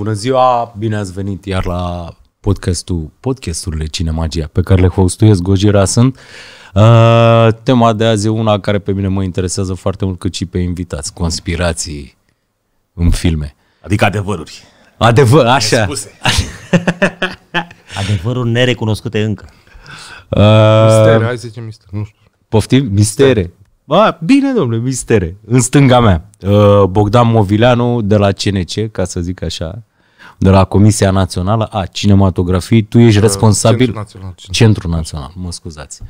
Bună ziua, bine ați venit iar la podcastul, podcasturile Cinemagia, pe care le hostuiesc, Gojira sunt. Uh, tema de azi e una care pe mine mă interesează foarte mult, cât și pe invitați, conspirații în filme. Adică adevăruri. Adevăr, așa. Adevăruri nerecunoscute încă. Uh, mistere, hai să zicem mistere, nu știu. Poftim? Mistere. Ba, bine, domnule, mistere. În stânga mea, uh, Bogdan Movileanu de la CNC, ca să zic așa, de la Comisia Națională a Cinematografiei, tu ești responsabil... Centrul Național. Centrul Național, mă scuzați.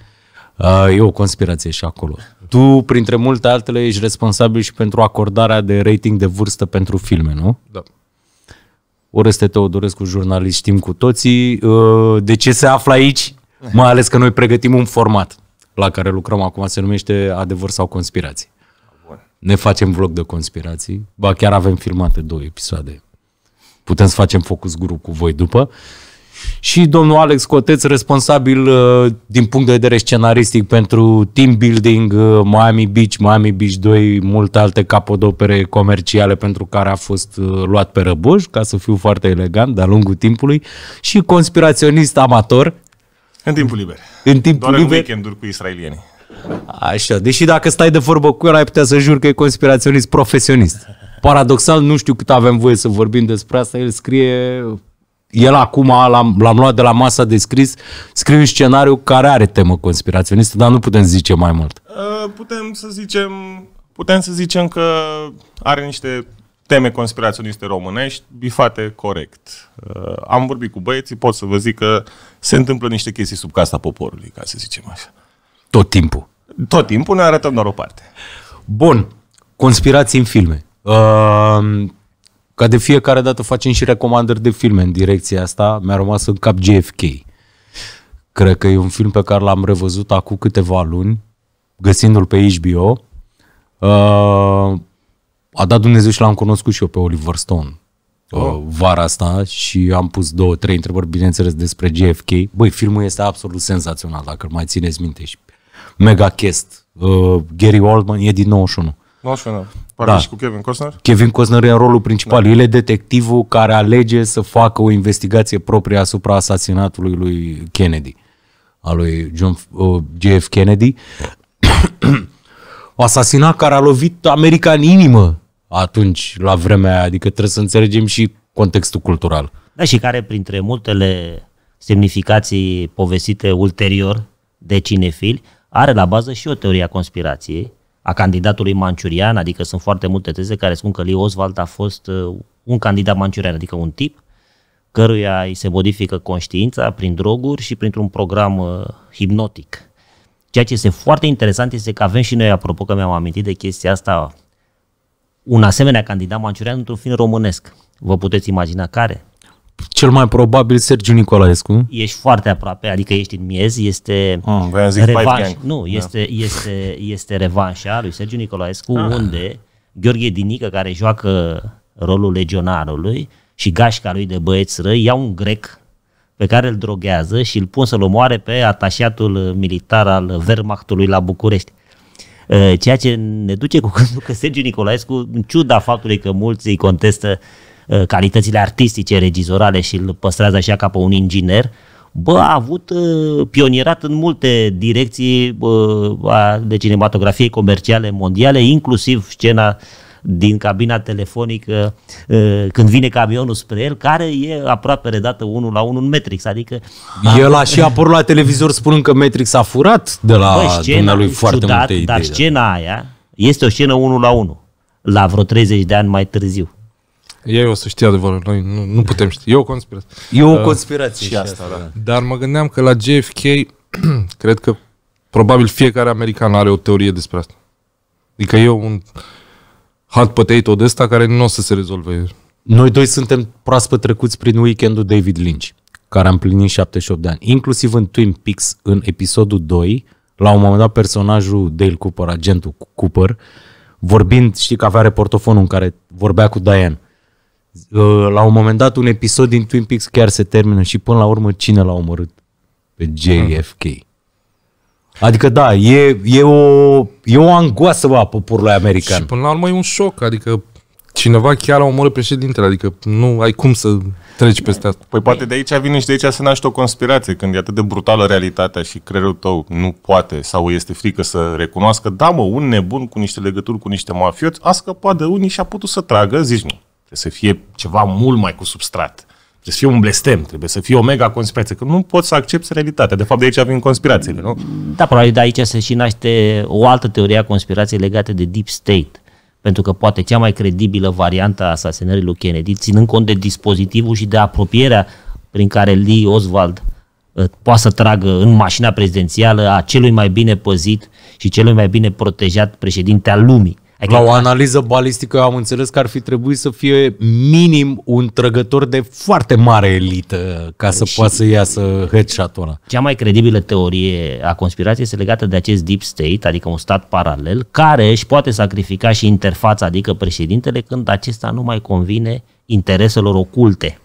Uh, e o conspirație și acolo. Tu, printre multe altele, ești responsabil și pentru acordarea de rating de vârstă pentru filme, nu? Da. Oreste Teodorescu, jurnalist, știm cu toții. Uh, de ce se află aici? Mai ales că noi pregătim un format la care lucrăm acum, se numește Adevăr sau Conspirații. Ne facem vlog de conspirații, ba chiar avem filmate două episoade Putem să facem focus grup cu voi după. Și domnul Alex Coteț, responsabil uh, din punct de vedere scenaristic pentru team building uh, Miami Beach, Miami Beach 2, multe alte capodopere comerciale pentru care a fost uh, luat pe răbuș, ca să fiu foarte elegant de-a lungul timpului, și conspiraționist amator. În timpul liber. În timpul Doar liber. în weekenduri cu israelieni. Așa, deși dacă stai de vorbă cu el, ai putea să jur că e conspiraționist profesionist. Paradoxal, nu știu cât avem voie să vorbim despre asta. El scrie, el acum l-am, l-am luat de la masa de scris, scrie un scenariu care are temă conspiraționistă, dar nu putem zice mai mult. Uh, putem să zicem, putem să zicem că are niște teme conspiraționiste românești bifate corect. Uh, am vorbit cu băieții, pot să vă zic că se întâmplă niște chestii sub casa poporului, ca să zicem așa. Tot timpul. Tot timpul ne arătăm doar o parte. Bun. Conspirații în filme. Ehm, ca de fiecare dată facem și recomandări de filme în direcția asta, mi-a rămas în cap JFK. Cred că e un film pe care l-am revăzut acum câteva luni, găsindu-l pe HBO. Uh, ehm, a dat Dumnezeu și l-am cunoscut și eu pe Oliver Stone uh, oh. vara asta și am pus două, trei întrebări, bineînțeles, despre JFK. Băi, filmul este absolut senzațional, dacă îl mai țineți minte. Și mega cast. Uh, Gary Oldman e din 91. Lost da. și cu Kevin Costner? Kevin Costner e în rolul principal. Da. El e detectivul care alege să facă o investigație proprie asupra asasinatului lui Kennedy, a lui John, uh, JF Kennedy. o asasinat care a lovit America în inimă atunci, la vremea aia. Adică trebuie să înțelegem și contextul cultural. Da, și care printre multele semnificații povestite ulterior de cinefili, are la bază și o teorie a conspirației, a candidatului manciurian, adică sunt foarte multe teze care spun că Lee Oswald a fost uh, un candidat manciurian, adică un tip căruia îi se modifică conștiința prin droguri și printr-un program uh, hipnotic. Ceea ce este foarte interesant este că avem și noi, apropo că mi-am amintit de chestia asta, un asemenea candidat manciurian într-un film românesc. Vă puteți imagina care? cel mai probabil Sergiu Nicolaescu. Ești foarte aproape, adică ești în miez, este ah, revanș, nu, da. este, da. este, este, revanșa lui Sergiu Nicolaescu, ah. unde Gheorghe Dinică, care joacă rolul legionarului, și gașca lui de băieți răi Ia un grec pe care îl droghează și îl pun să-l omoare pe atașatul militar al Wehrmachtului la București. Uh, ceea ce ne duce cu gândul că Sergiu Nicolaescu, în ciuda faptului că mulți îi contestă uh, Uh, calitățile artistice, regizorale și îl păstrează așa ca pe un inginer, bă, a avut uh, pionierat în multe direcții uh, de cinematografie comerciale mondiale, inclusiv scena din cabina telefonică când vine camionul spre el, care e aproape redată unul la unul în Matrix. Adică, el a și apărut la televizor spunând că Matrix a furat de la Bă, scena, lui foarte ciudat, multe idei. Dar da. scena aia este o scenă unul la unul, la vreo 30 de ani mai târziu. Ei o să știe adevărul, noi nu, nu putem ști. E o conspirație. E o uh, conspirație uh, și asta, da. Dar mă gândeam că la JFK, cred că probabil fiecare american are o teorie despre asta. Adică e un hot potato de ăsta care nu o să se rezolve. Noi doi suntem proaspăt trecuți prin weekendul David Lynch, care a împlinit 78 de ani. Inclusiv în Twin Peaks, în episodul 2, la un moment dat personajul Dale Cooper, agentul Cooper, vorbind, știi că avea reportofonul în care vorbea cu Diane Uh, la un moment dat un episod din Twin Peaks chiar se termină și până la urmă cine l-a omorât? Pe JFK. Adică da, e, e, o, e o angoasă a poporului american. Și până la urmă e un șoc, adică cineva chiar a omorât președintele, adică nu ai cum să treci peste asta. Păi poate de aici vine și de aici se naște o conspirație, când e atât de brutală realitatea și creierul tău nu poate sau este frică să recunoască, da mă, un nebun cu niște legături cu niște mafioți a scăpat de unii și a putut să tragă, zici nu. Trebuie să fie ceva mult mai cu substrat. Trebuie să fie un blestem, trebuie să fie o mega conspirație, că nu poți să accepti realitatea. De fapt, de aici vin conspirațiile, nu? Da, probabil de aici se și naște o altă teorie a conspirației legată de deep state. Pentru că poate cea mai credibilă variantă a asasinării lui Kennedy, ținând cont de dispozitivul și de apropierea prin care Lee Oswald uh, poate să tragă în mașina prezidențială a celui mai bine păzit și celui mai bine protejat președinte al lumii. Adică La o analiză balistică eu am înțeles că ar fi trebuit să fie minim un trăgător de foarte mare elită ca să poată să iasă headshot-ul ăla. Cea mai credibilă teorie a conspirației este legată de acest deep state, adică un stat paralel, care își poate sacrifica și interfața, adică președintele, când acesta nu mai convine intereselor oculte.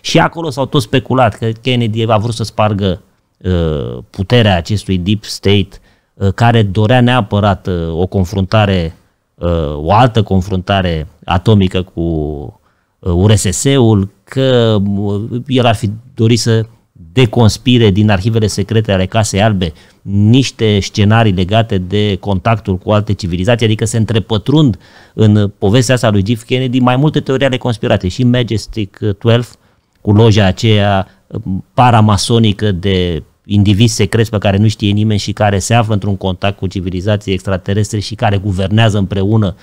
Și acolo s-au tot speculat că Kennedy a vrut să spargă uh, puterea acestui deep state uh, care dorea neapărat uh, o confruntare Uh, o altă confruntare atomică cu URSS-ul, uh, că uh, el ar fi dorit să deconspire din arhivele secrete ale Casei Albe niște scenarii legate de contactul cu alte civilizații, adică se întrepătrund în povestea asta lui Jeff Kennedy mai multe teorii ale conspirației și Majestic 12 cu loja aceea paramasonică de indivizi secreți pe care nu știe nimeni și care se află într-un contact cu civilizații extraterestre și care guvernează împreună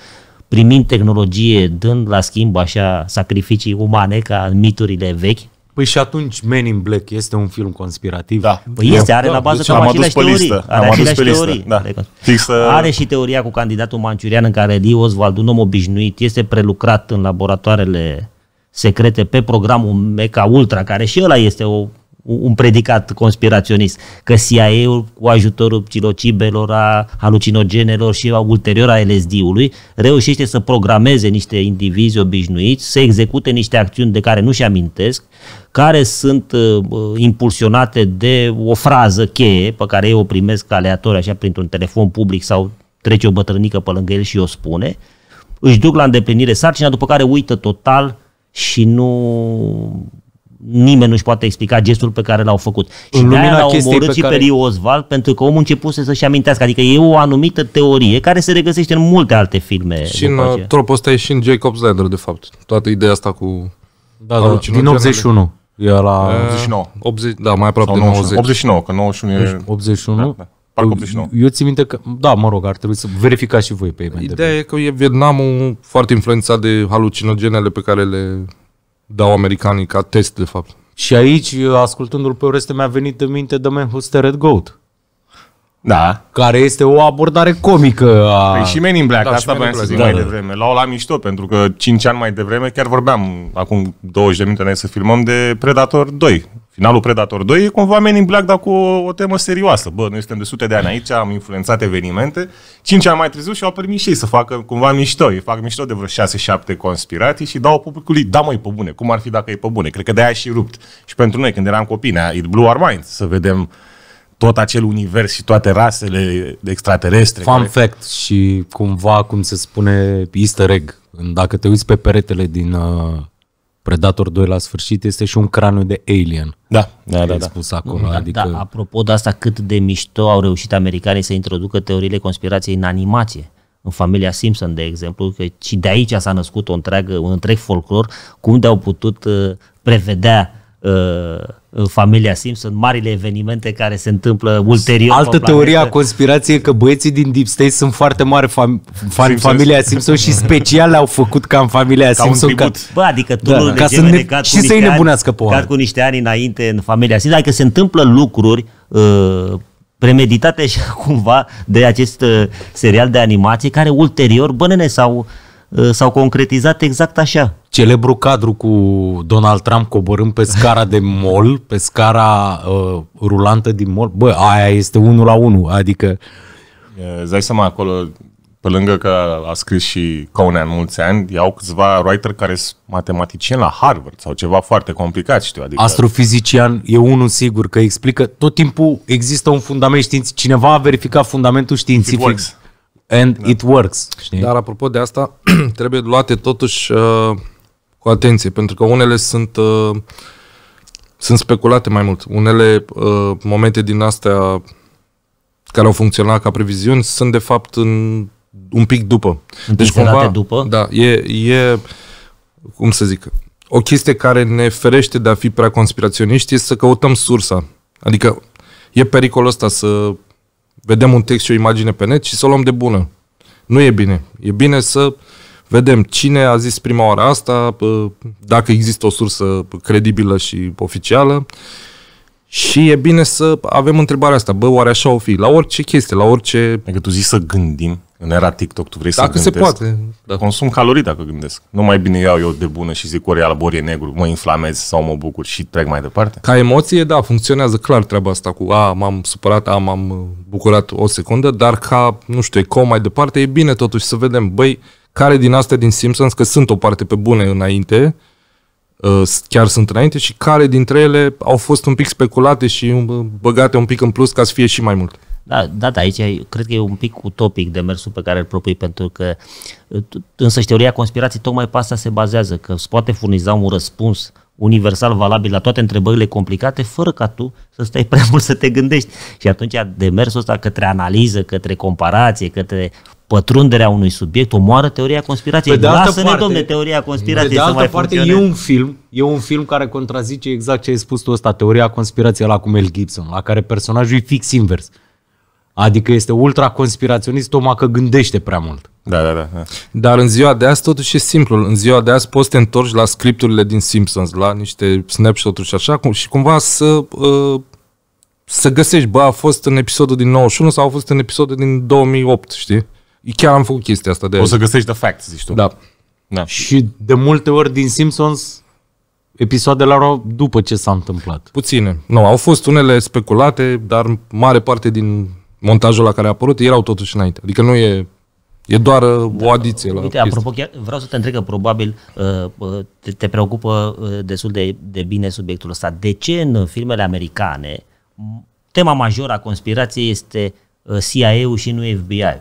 primind tehnologie, dând la schimb așa sacrificii umane ca în miturile vechi, Păi și atunci Men in Black este un film conspirativ? Da. Păi este, are da. la bază deci cam aceleași teorii. Listă. Are am adus pe listă. Teorii. Da. Adică Fix, uh, Are și teoria cu candidatul manciurian în care Lee Oswald, un om obișnuit, este prelucrat în laboratoarele secrete pe programul Meca Ultra, care și ăla este o un predicat conspiraționist, că CIA-ul cu ajutorul psilocibelor, a halucinogenelor și a ulterior a LSD-ului reușește să programeze niște indivizi obișnuiți, să execute niște acțiuni de care nu-și amintesc, care sunt uh, uh, impulsionate de o frază cheie pe care eu o primesc aleatoriu așa printr-un telefon public sau trece o bătrânică pe lângă el și o spune, își duc la îndeplinire sarcina, după care uită total și nu nimeni nu-și poate explica gestul pe care l-au făcut. Și de aia l-au omorât pe și pe Liu Oswald, pentru că omul începuse să-și amintească. Adică e o anumită teorie care se regăsește în multe alte filme. Și în uh, tropul ăsta e și în Jacob Snyder, de fapt. Toată ideea asta cu... Da, da, uh, da. din 81. E la... 89. Da. 80, da, mai aproape de 90. 89, că 91 e... 81? Deci, da, da. Eu, eu țin minte că, da, mă rog, ar trebui să verificați și voi pe ei. Ideea e că e Vietnamul foarte influențat de halucinogenele pe care le dau americanii ca test, de fapt. Și aici, ascultându-l pe Oreste, mi-a venit în minte The Man the Red Goat. Da. Care este o abordare comică a... Păi și Men in Black, da, asta vreau să zic da, mai da. devreme. L-au la mișto, pentru că 5 ani mai devreme chiar vorbeam, acum 20 de minute noi să filmăm, de Predator 2 finalul Predator 2 e cumva Men in Black, dar cu o, o temă serioasă. Bă, noi suntem de sute de ani aici, am influențat evenimente. Cinci ani mai târziu și-au permis și ei să facă cumva mișto. Ei fac mișto de vreo 6-7 conspirații și dau publicului, da măi, pe bune, cum ar fi dacă e pe bune? Cred că de-aia și rupt. Și pentru noi, când eram copii, ne-a, it blew our minds să vedem tot acel univers și toate rasele extraterestre. Fun care... fact și cumva, cum se spune, easter egg. Dacă te uiți pe peretele din uh Predator 2 la sfârșit este și un craniu de alien. Da, da, da. da. acolo, da, da adică... da, apropo de asta, cât de mișto au reușit americanii să introducă teoriile conspirației în animație. În familia Simpson, de exemplu, că și de aici s-a născut o întreagă, un întreg folclor, cum de-au putut uh, prevedea Uh, familia Simpson, marile evenimente care se întâmplă ulterior. Altă teorie a conspirației că băieții din Deep State sunt foarte mari fam- Simpsons. familia Simpson și special au făcut ca în familia ca Simpson. Ca, bă, adică tu da, ca să ne, ca și să-i nebunească pe oameni. cu niște ani înainte în familia Simpson, adică se întâmplă lucruri uh, premeditate și cumva de acest uh, serial de animație care ulterior, bă s-au, uh, s-au concretizat exact așa celebru cadru cu Donald Trump coborând pe scara de mol, pe scara uh, rulantă din mol, bă, aia este unul la unul, adică... Îți dai seama acolo, pe lângă că a scris și Conan mulți ani, iau câțiva writer care sunt matematicieni la Harvard sau ceva foarte complicat, știu. Adică... Astrofizician e unul sigur că explică, tot timpul există un fundament științific, cineva a verificat fundamentul științific. It works. And da. it works. Știi? Dar apropo de asta, trebuie luate totuși uh, cu atenție, pentru că unele sunt, uh, sunt speculate mai mult. Unele uh, momente din astea care au funcționat ca previziuni sunt de fapt în, un pic după. Deci cumva, după? Da, e, e, cum să zic, o chestie care ne ferește de a fi prea conspiraționiști este să căutăm sursa. Adică e pericolul ăsta să vedem un text și o imagine pe net și să o luăm de bună. Nu e bine. E bine să vedem cine a zis prima oară asta, dacă există o sursă credibilă și oficială. Și e bine să avem întrebarea asta, bă, oare așa o fi? La orice chestie, la orice... Adică tu zici să gândim, în era TikTok, tu vrei dacă să gândesc. Dacă se poate. Da. Consum calorii dacă gândesc. Nu mai bine iau eu de bună și zic ori albor borie negru, mă inflamez sau mă bucur și trec mai departe. Ca emoție, da, funcționează clar treaba asta cu a, m-am supărat, a, m-am uh, bucurat o secundă, dar ca, nu știu, ecou mai departe, e bine totuși să vedem, băi, care din astea din Simpsons, că sunt o parte pe bune înainte, uh, chiar sunt înainte și care dintre ele au fost un pic speculate și uh, băgate un pic în plus ca să fie și mai mult. Da, da, da, aici cred că e un pic utopic mersul pe care îl propui, pentru că uh, însă și teoria conspirației tocmai pe asta se bazează, că îți poate furniza un răspuns universal valabil la toate întrebările complicate, fără ca tu să stai prea mult să te gândești. Și atunci demersul ăsta către analiză, către comparație, către pătrunderea unui subiect, omoară teoria conspirației. Lasă-ne, domne, teoria conspirației Pe să altă parte, funcțione. e un film, e un film care contrazice exact ce ai spus tu ăsta, teoria conspirației la cu Mel Gibson, la care personajul e fix invers. Adică este ultra conspiraționist, tocmai că gândește prea mult. Da, da, da, da, Dar în ziua de azi totuși e simplu. În ziua de azi poți să te întorci la scripturile din Simpsons, la niște snapshot-uri și așa, și cumva să uh, să găsești, bă, a fost în episodul din 91 sau a fost în episodul din 2008, știi? Chiar am făcut chestia asta de... O să găsești de facts, zici tu. Da. da. Și de multe ori din Simpsons episoadele erau după ce s-a întâmplat. Puține. Nu, au fost unele speculate, dar mare parte din montajul la care a apărut erau totuși înainte. Adică nu e E doar da, o adiție la Uite, apropo, chiar vreau să te întreb că probabil uh, uh, te, te preocupă uh, destul de, de bine subiectul ăsta. De ce în filmele americane tema majoră a conspirației este CIA-ul și nu FBI?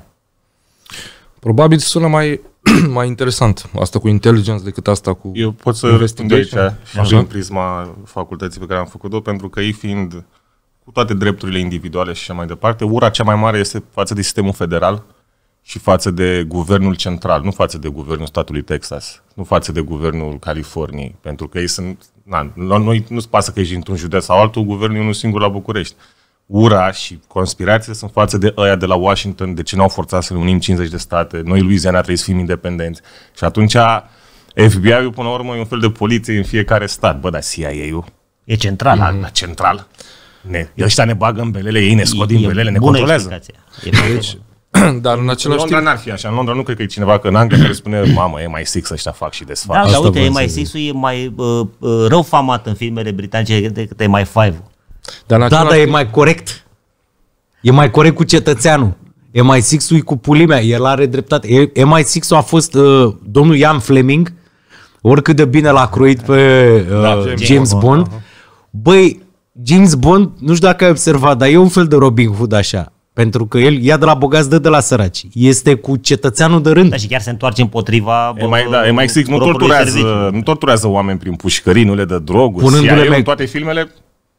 Probabil sună mai, mai interesant asta cu intelligence decât asta cu Eu pot să răspund aici și Așa? în prisma facultății pe care am făcut-o, pentru că ei fiind cu toate drepturile individuale și așa mai departe, ura cea mai mare este față de sistemul federal și față de guvernul central, nu față de guvernul statului Texas, nu față de guvernul Californiei, pentru că ei sunt, na, noi nu-ți pasă că ești într-un județ sau altul, guvernul e unul singur la București ura și conspirațiile sunt față de ăia de la Washington, de ce n-au forțat să ne unim 50 de state, noi Louisiana trebuie să fim independenți. Și atunci FBI-ul, până la urmă, e un fel de poliție în fiecare stat. Bă, dar CIA-ul E central. Mm. La central. Ne, ăștia ne bagă în belele, ei ne scot din belele, ne controlează. Deci, dar în același Londra timp... n-ar fi așa. În Londra nu cred că e cineva că în Anglia care spune mamă, e mai six ăștia fac și desfac. Da, dar uite, e mai six e mai uh, rău famat în filmele britanice decât e mai five dar da, dar e mai corect. E mai corect cu cetățeanul. E mai ul cu pulimea, el are dreptate. mai 6 ul a fost uh, domnul Ian Fleming, oricât de bine l-a croit pe uh, da, James, James Bond. Bond. Băi, James Bond, nu știu dacă ai observat, dar e un fel de Robin Hood așa. Pentru că el ia de la bogați, dă de la săraci. Este cu cetățeanul de rând. Da, și chiar se întoarce împotriva bă, mai, da, mai zic, nu torturează, nu torturează oameni prin pușcării, nu le dă droguri. Punându-le, în toate filmele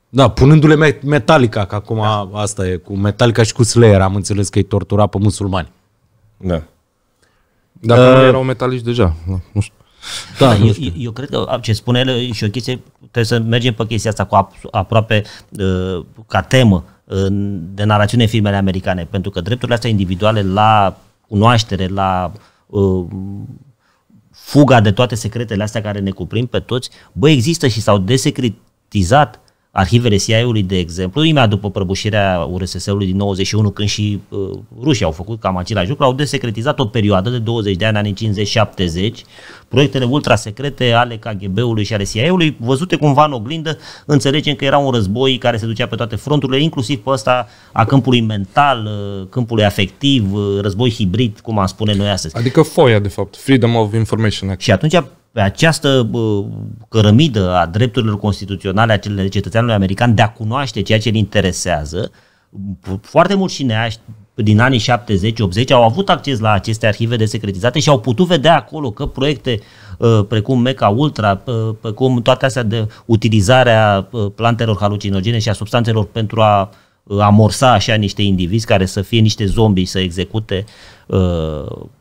da, punându-le Metallica, că acum da. asta e, cu Metallica și cu Slayer, am înțeles că îi tortura pe musulmani. Da. Dar uh, erau metaliști deja, nu știu. Da, da eu, eu, eu cred că ce spune el și o chestie, trebuie să mergem pe chestia asta cu aproape uh, ca temă uh, de narațiune în filmele americane, pentru că drepturile astea individuale la cunoaștere, la uh, fuga de toate secretele astea care ne cuprind pe toți, bă, există și s-au desecretizat Arhivele CIA-ului, de exemplu, imediat după prăbușirea URSS-ului din 91, când și uh, rușii au făcut cam același lucru, au desecretizat o perioadă de 20 de ani, anii 50-70, proiectele ultrasecrete ale KGB-ului și ale CIA-ului, văzute cumva în oglindă, înțelegem că era un război care se ducea pe toate fronturile, inclusiv pe ăsta a câmpului mental, uh, câmpului afectiv, uh, război hibrid, cum am spune noi astăzi. Adică foia, de fapt, Freedom of Information Act. Și atunci pe această cărămidă a drepturilor constituționale a cetățeanului american de a cunoaște ceea ce îl interesează, foarte mulți cineaști din anii 70-80 au avut acces la aceste arhive de secretizate și au putut vedea acolo că proiecte ă, precum Meca Ultra, ă, precum toate astea de utilizarea ă, plantelor halucinogene și a substanțelor pentru a amorsa așa niște indivizi care să fie niște zombi să execute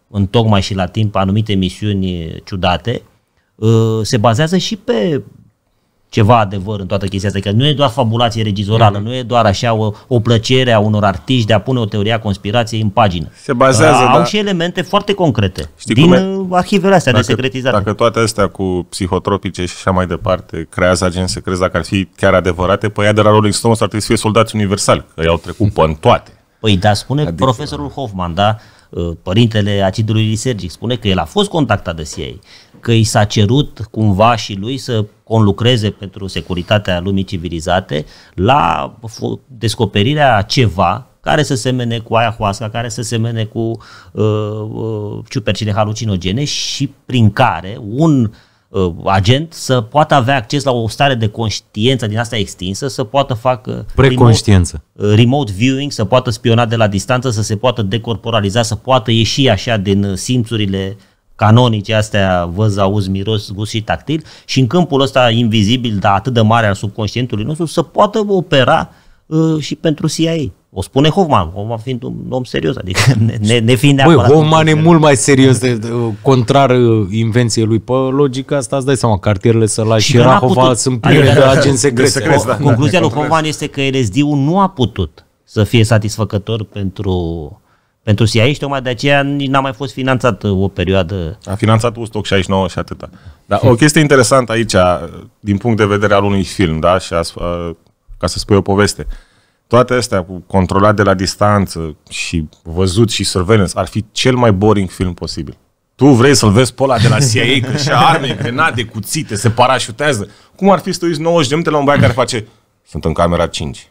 în tocmai și la timp anumite misiuni ciudate, Uh, se bazează și pe ceva adevăr în toată chestia asta, că nu e doar fabulație regizorală, mm nu e doar așa o, o plăcere a unor artiști de a pune o teorie a conspirației în pagină. Se bazează, uh, Au da. Au și elemente foarte concrete Știi din cum uh, arhivele astea dacă, de secretizare. Dacă toate astea cu psihotropice și așa mai departe creează agenți secreți, dacă ar fi chiar adevărate, păi de la Rolling Stones ar trebui să fie soldați universali, că i-au trecut pe în toate. Păi, dar spune adică... profesorul Hoffman, da? părintele acidului lisergic, spune că el a fost contactat de CIA că i s-a cerut cumva și lui să conlucreze pentru securitatea lumii civilizate la descoperirea ceva care să semene cu aia hoasca, care să semene cu uh, uh, ciupercile halucinogene și prin care un uh, agent să poată avea acces la o stare de conștiință din asta extinsă, să poată facă preconștiință, remote, uh, remote viewing, să poată spiona de la distanță, să se poată decorporaliza, să poată ieși așa din uh, simțurile canonice astea, văz, auz, miros, gust și tactil și în câmpul ăsta invizibil, dar atât de mare al subconștientului nostru, să poată opera uh, și pentru CIA. O spune Hoffman, Hoffman fiind un om serios, adică ne, ne, fiind neapărat... Băi, Hoffman e mult mai serios, de, de, contrar uh, invenției lui. Pe logica asta îți dai seama, cartierele să și, și Rahova sunt adică pline de agenți secrete. secret, da, concluzia da, lui Hoffman este că LSD-ul nu a putut să fie satisfăcător pentru pentru și tocmai de aceea nici n-a mai fost finanțat uh, o perioadă. A finanțat Ustoc 69 și atâta. Dar o chestie interesantă aici, uh, din punct de vedere al unui film, da? și a, uh, ca să spui o poveste, toate astea cu controlat de la distanță și văzut și surveillance ar fi cel mai boring film posibil. Tu vrei să-l vezi pe ăla de la CIA că și arme, grenade, cuțite, se parașutează. Cum ar fi să 90 de minute la un băiat care face sunt în camera 5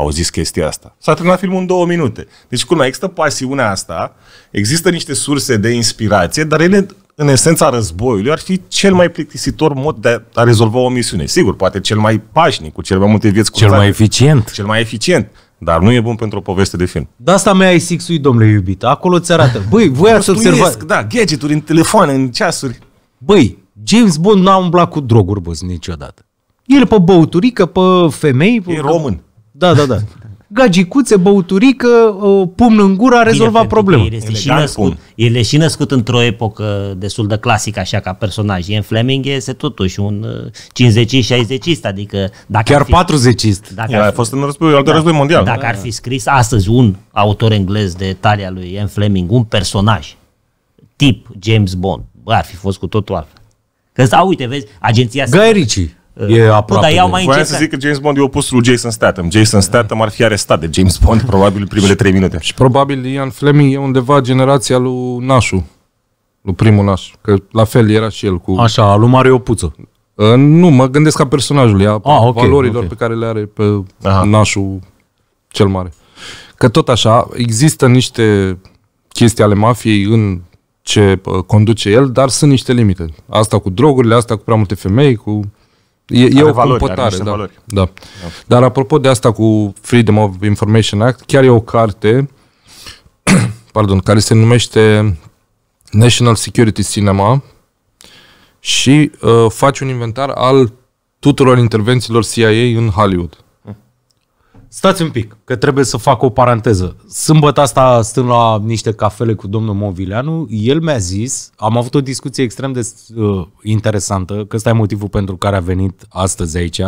au zis chestia asta. S-a terminat filmul în două minute. Deci, cum există pasiunea asta, există niște surse de inspirație, dar ele, în esența războiului, ar fi cel mai plictisitor mod de a, rezolva o misiune. Sigur, poate cel mai pașnic, cu cel mai multe vieți Cel mai eficient. Cel mai eficient. Dar nu e bun pentru o poveste de film. De asta mea ai six domnule iubit. Acolo ți arată. Băi, voi ați observat... Da, gadgeturi în telefoane, în ceasuri. Băi, James Bond n-a umblat cu droguri, bă, niciodată. El pe băuturică, pe femei... Pe... E român. Da, da, da. Gagicuțe, băuturică, uh, pumn în gură a rezolvat problema. El este, și născut, el e și născut într-o epocă destul de clasică așa ca personaj. Ian Fleming este totuși un 50-60ist, uh, adică... Dacă Chiar 40ist. Dacă El a fost în război, al da, război mondial. Dacă ar da. fi scris astăzi un autor englez de talia lui Ian Fleming, un personaj tip James Bond, bă, ar fi fost cu totul altfel. Că, a, da, uite, vezi, agenția... Guy Ritchie. E aproape. Nu, dar iau mai încet. să zic că James Bond e opusul lui Jason Statham. Jason Statham ar fi arestat de James Bond probabil primele trei minute. Și probabil Ian Fleming e undeva generația lui Nașu. Lui primul Naș. Că la fel era și el cu... Așa, lui Mario Puță. nu, mă gândesc ca personajul, ea, ah, okay, valorilor okay. pe care le are pe Aha. Nașu cel mare. Că tot așa, există niște chestii ale mafiei în ce conduce el, dar sunt niște limite. Asta cu drogurile, asta cu prea multe femei, cu E, e o valori, compătare, da, valori. da. da. Dar apropo de asta cu Freedom of Information Act, chiar e o carte pardon, care se numește National Security Cinema și uh, face un inventar al tuturor intervențiilor CIA în Hollywood. Stați un pic, că trebuie să fac o paranteză. Sâmbătă asta, stând la niște cafele cu domnul Movileanu, el mi-a zis, am avut o discuție extrem de uh, interesantă, că ăsta e motivul pentru care a venit astăzi aici,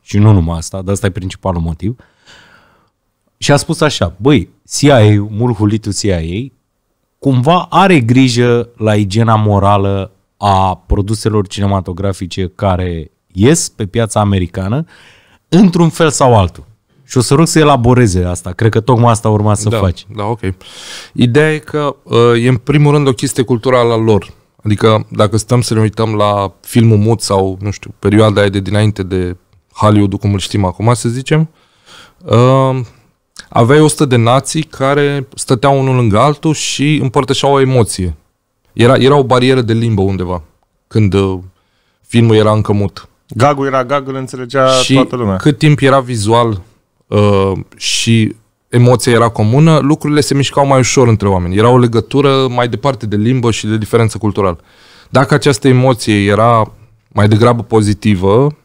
și nu numai asta, dar ăsta e principalul motiv, și a spus așa, băi, CIA, mulhulitul CIA, cumva are grijă la igiena morală a produselor cinematografice care ies pe piața americană, într-un fel sau altul. Și o să rog să elaboreze asta. Cred că tocmai asta urma să da, faci. Da, ok. Ideea e că uh, e în primul rând o chestie culturală a lor. Adică dacă stăm să ne uităm la filmul mut sau, nu știu, perioada aia de dinainte de Hollywood, cum îl știm acum, să zicem, uh, aveai 100 de nații care stăteau unul lângă altul și împărtășeau o emoție. Era, era o barieră de limbă undeva, când uh, filmul era încă mut. Gagul era gag, îl înțelegea și toată lumea. cât timp era vizual Uh, și emoția era comună, lucrurile se mișcau mai ușor între oameni. Era o legătură mai departe de limbă și de diferență culturală. Dacă această emoție era mai degrabă pozitivă,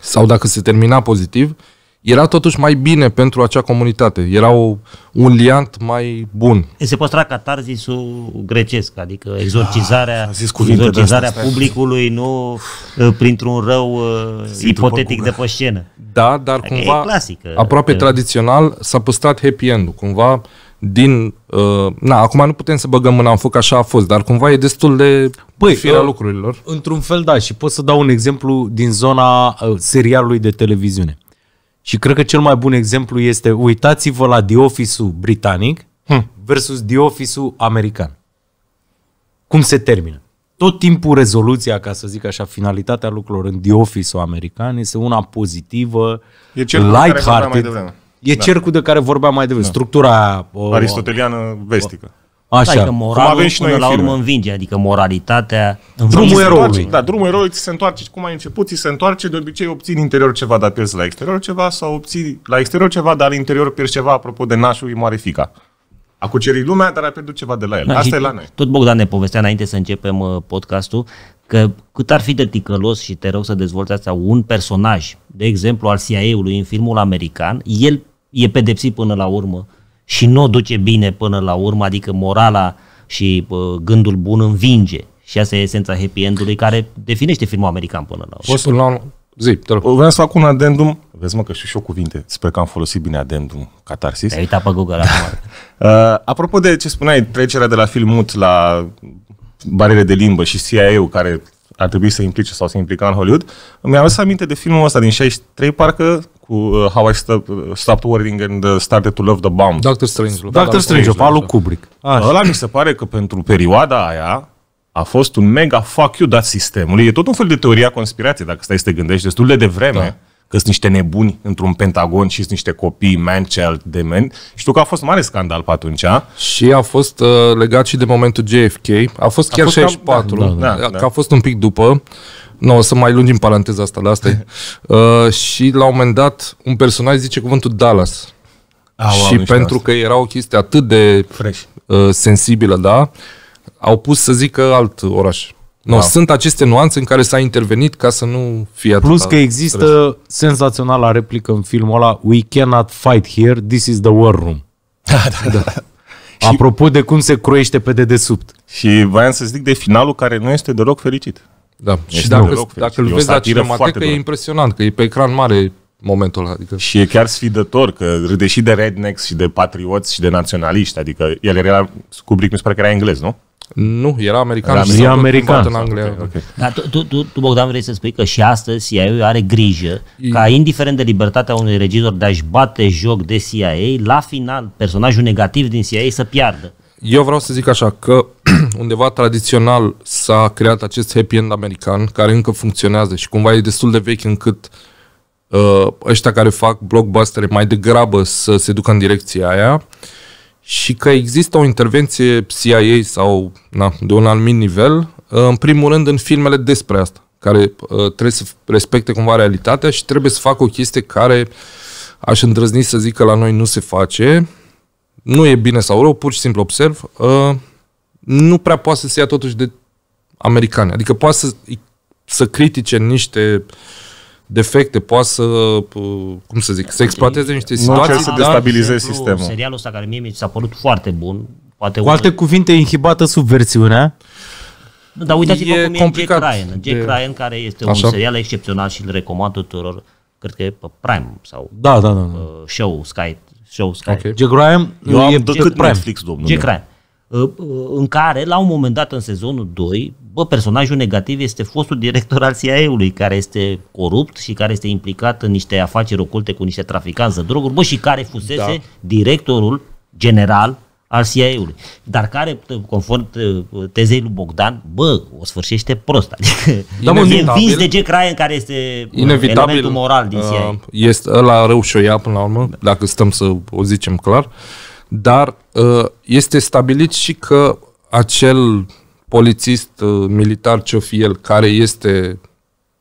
sau dacă se termina pozitiv, era totuși mai bine pentru acea comunitate. Era o, un liant mai bun. Se păstra catarzisul grecesc, adică exact. exorcizarea, ah, exorcizarea publicului, nu printr-un rău uh, Sunt ipotetic de pe scenă. Da, dar adică cumva clasică, aproape că... tradițional s-a păstrat happy end-ul. Cumva din... Uh, na, acum nu putem să băgăm mâna în foc, așa a fost, dar cumva e destul de Băi, firea uh, lucrurilor. Într-un fel, da, și pot să dau un exemplu din zona uh, serialului de televiziune. Și cred că cel mai bun exemplu este, uitați-vă la The Office-ul britanic hm. versus The Office-ul american. Cum se termină? tot timpul rezoluția, ca să zic așa, finalitatea lucrurilor în The office american este una pozitivă, e light-hearted. E da. cercul de care vorbeam mai devreme, da. structura... O, Aristoteliană vestică. Așa. Adică moralul avem și noi până la urmă învinge, adică moralitatea... Drumul eroului. Da, drumul eroului ți se întoarce cum ai început, ți se întoarce, de obicei obții în interior ceva, dar pierzi la exterior ceva, sau obții la exterior ceva, dar în interior pierzi ceva, apropo de nașul, e mare fica. A cucerit lumea, dar a pierdut ceva de la el. Da, Asta e la noi. Tot Bogdan ne povestea înainte să începem uh, podcastul că cât ar fi de ticălos și te rog să dezvolți asta, un personaj, de exemplu al CIA-ului în filmul american, el e pedepsit până la urmă și nu o duce bine până la urmă, adică morala și uh, gândul bun învinge. Și asta e esența happy end-ului care definește filmul american până la urmă. până la urmă, Zi, te rog. Vreau să fac un adendum. Vezi, mă, că știu și eu cuvinte. Sper că am folosit bine adendum, catarsis. Te uitat pe Google da. acum. Uh, apropo de ce spuneai, trecerea de la film mut la barele de limbă și CIA-ul care ar trebui să implice sau să implica în Hollywood, mi-am adus aminte de filmul ăsta din 63, parcă, cu uh, How I Stop, uh, Stopped Worrying and uh, Started to Love the Bomb. Doctor Strange. Doctor da, da, Strange, da, Paul Kubrick. Așa. Ăla mi se pare că pentru perioada aia, a fost un mega fuck you dat sistemului. E tot un fel de teoria conspirației, dacă stai să te gândești, destul de devreme. Da că sunt niște nebuni într-un pentagon și sunt niște copii man-child de men. Știu că a fost mare scandal pe atunci. Și a fost uh, legat și de momentul JFK. A fost a chiar fost 64 cam, da, da, da, da. că a fost un pic după. Nu, o să mai lungim paranteza asta, la asta uh, Și la un moment dat, un personaj zice cuvântul Dallas. Ah, wow, și pentru asta. că era o chestie atât de Fresh. Uh, sensibilă, da, uh, au pus să zică alt oraș. No, da. Sunt aceste nuanțe în care s-a intervenit ca să nu fie atât. Plus că există stres. senzaționala replică în filmul ăla We cannot fight here, this is the war room. Da, da, da. da. Apropo de cum se croiește pe dedesubt. Și voiam să zic de finalul care nu este deloc fericit. Da, este și dacă, dacă îl vezi la cinematecă e impresionant, că e pe ecran mare momentul ăla. Adică... Și e chiar sfidător că râde și de rednecks și de patrioți și de naționaliști, adică el era, Kubrick mi se pare că era englez, nu? Nu, era american era și american. în Anglia. Okay, okay. Dar tu, tu, tu, Bogdan, vrei să spui că și astăzi CIA are grijă e... ca, indiferent de libertatea unui regizor de a-și bate joc de CIA, la final, personajul negativ din CIA să piardă. Eu vreau să zic așa, că undeva tradițional s-a creat acest happy end american, care încă funcționează și cumva e destul de vechi încât uh, ăștia care fac blockbuster mai degrabă să se ducă în direcția aia. Uh, și că există o intervenție CIA sau na, de un anumit nivel, uh, în primul rând în filmele despre asta, care uh, trebuie să respecte cumva realitatea și trebuie să facă o chestie care aș îndrăzni să zic că la noi nu se face, nu e bine sau rău, pur și simplu observ, uh, nu prea poate să se ia totuși de americani. Adică poate să, să critique niște uh, defecte, poate să, cum să zic, să exploateze niște situații. Nu să destabilizeze sistemul. Serialul ăsta care mie mi s-a părut foarte bun. Poate Cu alte un... cuvinte, inhibată subversiunea. Dar uitați-vă e cum e Jack Ryan. Jack de... Ryan, care este Așa. un serial excepțional și îl recomand tuturor, cred că e pe Prime sau da, da, da, da. Uh, show Sky. Show Sky. Okay. Jack Ryan, eu am decât Jack Netflix, domnule. Jack Ryan. Ă, în care, la un moment dat în sezonul 2, bă, personajul negativ este fostul director al CIA-ului, care este corupt și care este implicat în niște afaceri oculte cu niște traficanți de droguri, bă, și care fusese da. directorul general al CIA-ului, dar care, conform tezei lui Bogdan, bă, o sfârșește prost. Adică e învins de Jack Ryan, care este inevitabil, elementul moral din CIA. Uh, este, ăla rău și o ia până la urmă, da. dacă stăm să o zicem clar. Uh, dar uh, este stabilit și că acel polițist uh, militar ce-o fi el, care este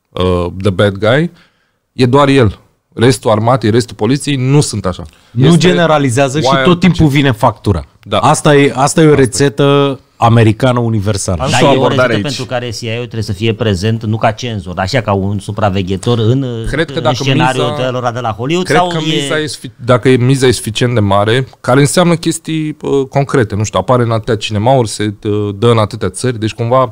uh, the bad guy, e doar el. Restul armatei, restul poliției nu sunt așa. Nu este generalizează și tot timpul vine factura. Da. Asta e, asta e o asta rețetă americană universală. Da, e o aici. pentru care cia trebuie să fie prezent, nu ca cenzor, așa ca un supraveghetor în, cred că în dacă scenariul miza, de lor de la Hollywood. Cred sau că e... miza e, dacă e miza e suficient de mare, care înseamnă chestii uh, concrete, nu știu, apare în atâtea cinemauri, se ă, dă în atâtea țări, deci cumva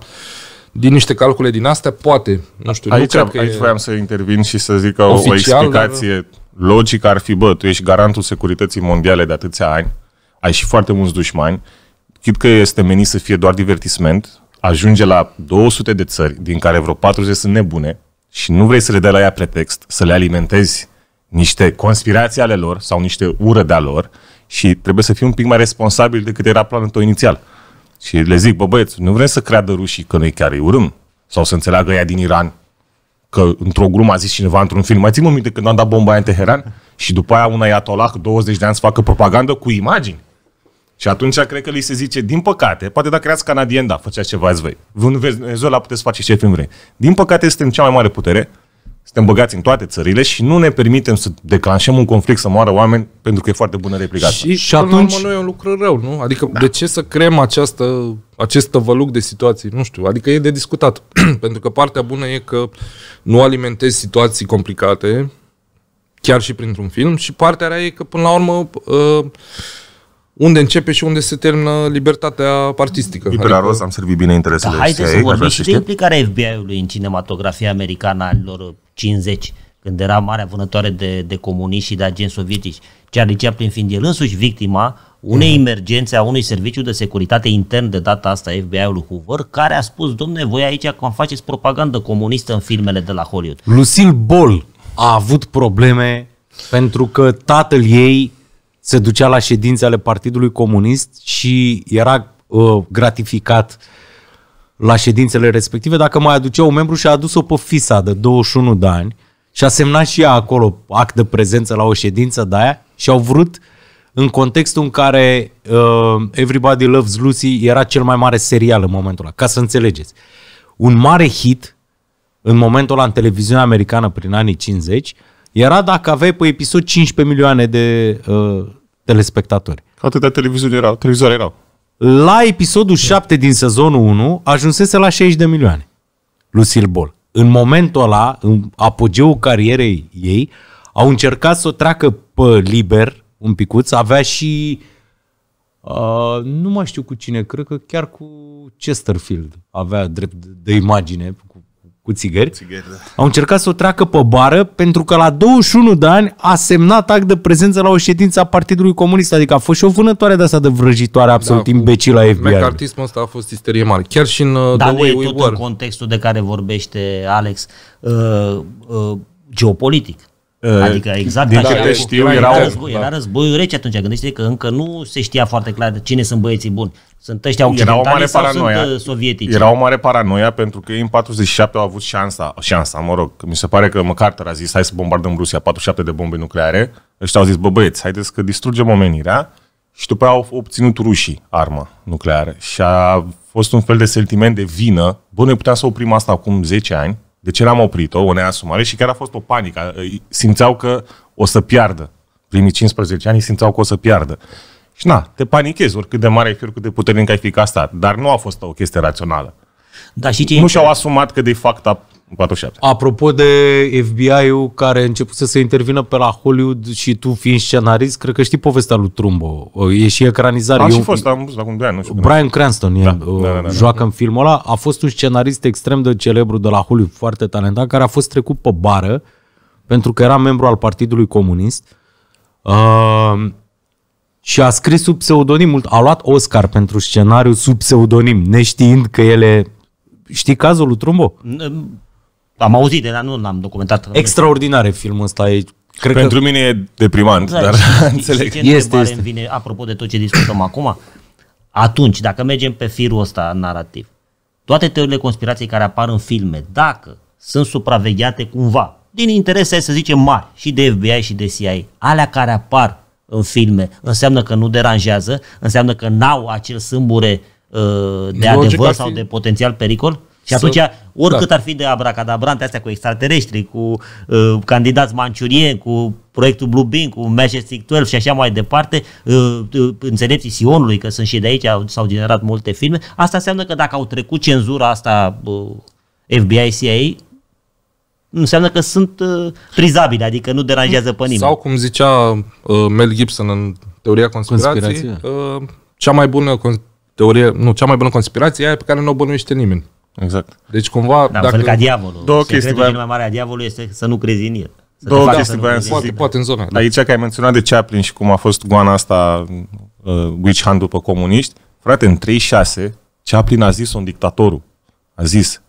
din niște calcule din astea, poate. Nu știu, aici, nu cred aici e... voiam să intervin și să zic că Oficial, o explicație dar... Da. logică ar fi, bă, tu ești garantul securității mondiale de atâția ani, ai și foarte mulți dușmani, chit că este menit să fie doar divertisment, ajunge la 200 de țări, din care vreo 40 sunt nebune, și nu vrei să le dai la ea pretext, să le alimentezi niște conspirații ale lor sau niște ură de-a lor și trebuie să fii un pic mai responsabil decât era planul tău inițial. Și le zic, bă băieți, nu vrem să creadă rușii că noi chiar îi urâm sau să înțeleagă ea din Iran că într-o glumă a zis cineva într-un film, mai țin minte când am dat bomba aia în Teheran și după aia un ayatollah 20 de ani să facă propagandă cu imagini. Și atunci cred că li se zice, din păcate, poate dacă erați canadien, da, făceați ce v-ați voi. În Venezuela puteți face ce film vrei. Din păcate, suntem cea mai mare putere, suntem băgați în toate țările și nu ne permitem să declanșăm un conflict, să moară oameni, pentru că e foarte bună replica Și, și atunci... nu e un lucru rău, nu? Adică da. de ce să creăm această, acest tăvăluc de situații? Nu știu, adică e de discutat. pentru că partea bună e că nu alimentezi situații complicate, chiar și printr-un film, și partea rea e că, până la urmă, uh, unde începe și unde se termină libertatea artistică. Libera adică... am servit bine interesele da, Haideți să vorbim și de implicarea FBI-ului în cinematografia americană a anilor 50, când era marea vânătoare de, de comuniști și de agenți sovietici. Charlie Chaplin fiind el însuși victima unei mm. emergențe a unui serviciu de securitate intern de data asta FBI-ului Hoover, care a spus, domne, voi aici cum faceți propagandă comunistă în filmele de la Hollywood. Lucille Ball a avut probleme pentru că tatăl ei se ducea la ședințe ale Partidului Comunist și era uh, gratificat la ședințele respective dacă mai aducea un membru și a adus-o pe FISA de 21 de ani și a semnat și ea acolo act de prezență la o ședință de aia și au vrut în contextul în care uh, Everybody Loves Lucy era cel mai mare serial în momentul ăla, ca să înțelegeți. Un mare hit în momentul ăla în televiziunea americană prin anii 50 era dacă aveai pe episod 15 milioane de uh, telespectatori. Atâtea televiziuni erau, televizoare erau. La episodul 7 din sezonul 1 ajunsese la 60 de milioane. Lucille Ball. În momentul ăla, în apogeul carierei ei, au încercat să o treacă pe liber un picuț. Avea și Uh, nu mai știu cu cine, cred că chiar cu Chesterfield avea drept de imagine cu țigări, țigări da. au încercat să o treacă pe bară pentru că la 21 de ani a semnat act de prezență la o ședință a Partidului Comunist. Adică a fost și o vânătoare de asta de vrăjitoare absolut da, imbecilă a FBI. Mecartismul ăsta a fost isterie mare. Chiar și în da, The Way We Were. în contextul de care vorbește Alex, uh, uh, geopolitic. Ă, adică exact din așa. știu, era, era, război, da. era războiul rece atunci. Gândește că încă nu se știa foarte clar cine sunt băieții buni. Sunt ăștia occidentali era o mare sau paranoia. sunt ă, sovietici? Era o mare paranoia pentru că ei în 47 au avut șansa, șansa, mă rog, mi se pare că MacArthur a zis hai să bombardăm Rusia, 47 de bombe nucleare. Ăștia au zis, bă băieți, haideți că distrugem omenirea. Și după au obținut rușii armă nucleară. Și a fost un fel de sentiment de vină. Bă, noi puteam să oprim asta acum 10 ani, de ce n-am oprit-o, o neasumare și chiar a fost o panică. Simțeau că o să piardă. Primii 15 ani simțeau că o să piardă. Și na, te panichezi oricât de mare ai fi, oricât de puternic ai fi ca stat. Dar nu a fost o chestie rațională. Da, și ce nu și-au asumat că de fapt a 47. Apropo de FBI-ul care început să se intervină pe la Hollywood și tu fiind scenarist, cred că știi povestea lui Trumbo. E și ecranizare. A Eu, și fost, am văzut acum 2 ani. Nu știu Brian Cranston da, e, da, da, da, da, joacă da. în filmul ăla. A fost un scenarist extrem de celebru de la Hollywood, foarte talentat, care a fost trecut pe bară pentru că era membru al Partidului Comunist. Uh, și a scris sub pseudonim. a luat Oscar pentru scenariu sub pseudonim, neștiind că ele... Știi cazul lui Trumbo? Am auzit de dar nu l-am documentat. Extraordinare filmul ăsta e. Cred Pentru că... mine e deprimant, da, dar și, înțeleg. Ce este, este. vine, apropo de tot ce discutăm acum, atunci, dacă mergem pe firul ăsta narrativ, toate teoriile conspirației care apar în filme, dacă sunt supravegheate cumva, din interese, să zicem, mari, și de FBI și de CIA, alea care apar în filme, înseamnă că nu deranjează, înseamnă că n-au acel sâmbure uh, de Logic adevăr sau de potențial pericol? Și atunci, oricât da. ar fi de abracadabrante astea cu extraterestri, cu uh, candidați manciurieni, cu proiectul Blue Bean, cu Majestic 12 și așa mai departe, uh, uh, înțelepții Sionului, că sunt și de aici, s-au generat multe filme, asta înseamnă că dacă au trecut cenzura asta uh, FBI, CIA, înseamnă că sunt uh, prizabile, adică nu deranjează pe nimeni. Sau cum zicea uh, Mel Gibson în teoria conspirației, uh, cea mai bună con- teorie, nu, cea mai bună conspirație e aia pe care nu o bănuiește nimeni. Exact. Deci cumva... Da, dacă... ca diavolul. Două chestii. cel mai mare a diavolului este să nu crezi în el. Să două chestii voiam să poate, zic. Poate în zona. Da. Aici că ai menționat de Chaplin și cum a fost goana asta, uh, witch hunt după comuniști, frate, în 36, Chaplin a zis un dictatorul. A zis,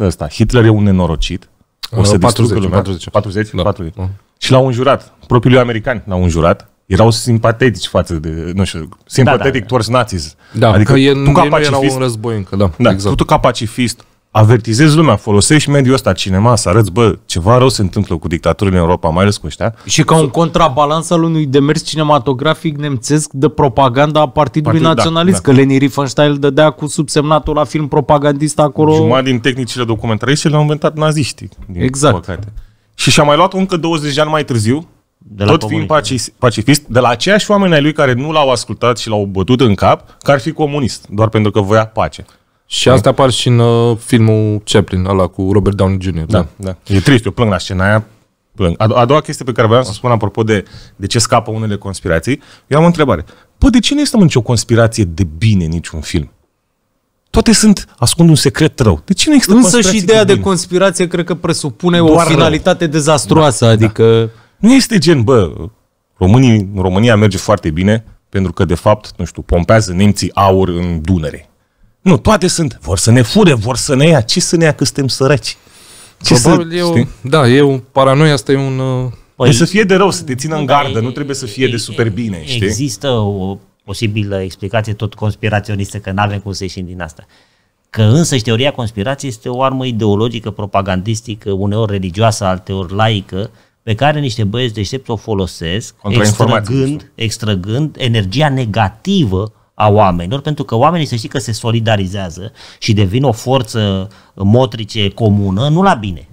ăsta, Hitler e un nenorocit, o să 40, distrugă lumea. 40, 40, da. 40. Da. Și l-au înjurat. Propriul americani l-au înjurat erau simpatetici față de, nu știu, simpatetic da, da, towards da. nazis. Da, adică că e, tu ca pacifist, erau un război încă, da, da exact. Tu, tu ca pacifist avertizezi lumea, folosești mediul ăsta cinema să arăți, bă, ceva rău se întâmplă cu dictaturile în Europa, mai ales cu ăștia. Și ca un contrabalans al unui demers cinematografic nemțesc de propaganda a Partidului Partid, da, Naționalist, da, da. că Leni Riefenstahl dădea cu subsemnatul la film propagandist acolo. Jumătate din tehnicile documentariste le-au inventat naziștii. Exact. Păcate. Și și-a mai luat încă 20 de ani mai târziu, de la Tot fiind pacifist, de la aceiași oameni ai lui care nu l-au ascultat și l-au bătut în cap, că ar fi comunist, doar pentru că voia pace. Și asta apar și în uh, filmul Chaplin, ăla cu Robert Downey Jr. Da, da. da. E trist, eu plâng la scena aia. Plâng. A, a doua chestie pe care vreau să spun apropo de, de ce scapă unele conspirații, eu am o întrebare. Păi de ce nu este nicio conspirație de bine niciun film? Toate sunt, ascund un secret rău. De ce nu există Însă și ideea de, de conspirație cred că presupune Doar o finalitate rău. dezastroasă, da, da. adică... Da. Nu este gen, bă, Românii, România merge foarte bine pentru că, de fapt, nu știu, pompează nemții aur în Dunăre. Nu, toate sunt, vor să ne fure, vor să ne ia. Ce să ne ia că suntem săraci? Ce Probabil să, eu, da, eu, paranoia asta e un... Uh, păi, e să fie de rău, să te țină în păi, gardă, e, nu trebuie să fie e, de super bine, știi? Există o posibilă explicație tot conspiraționistă, că n avem cum să ieșim din asta. Că însă și teoria conspirației este o armă ideologică, propagandistică, uneori religioasă, alteori laică, pe care niște băieți deștepți o folosesc, extrăgând, extrăgând energia negativă a oamenilor, pentru că oamenii să știi că se solidarizează și devin o forță motrice comună, nu la bine,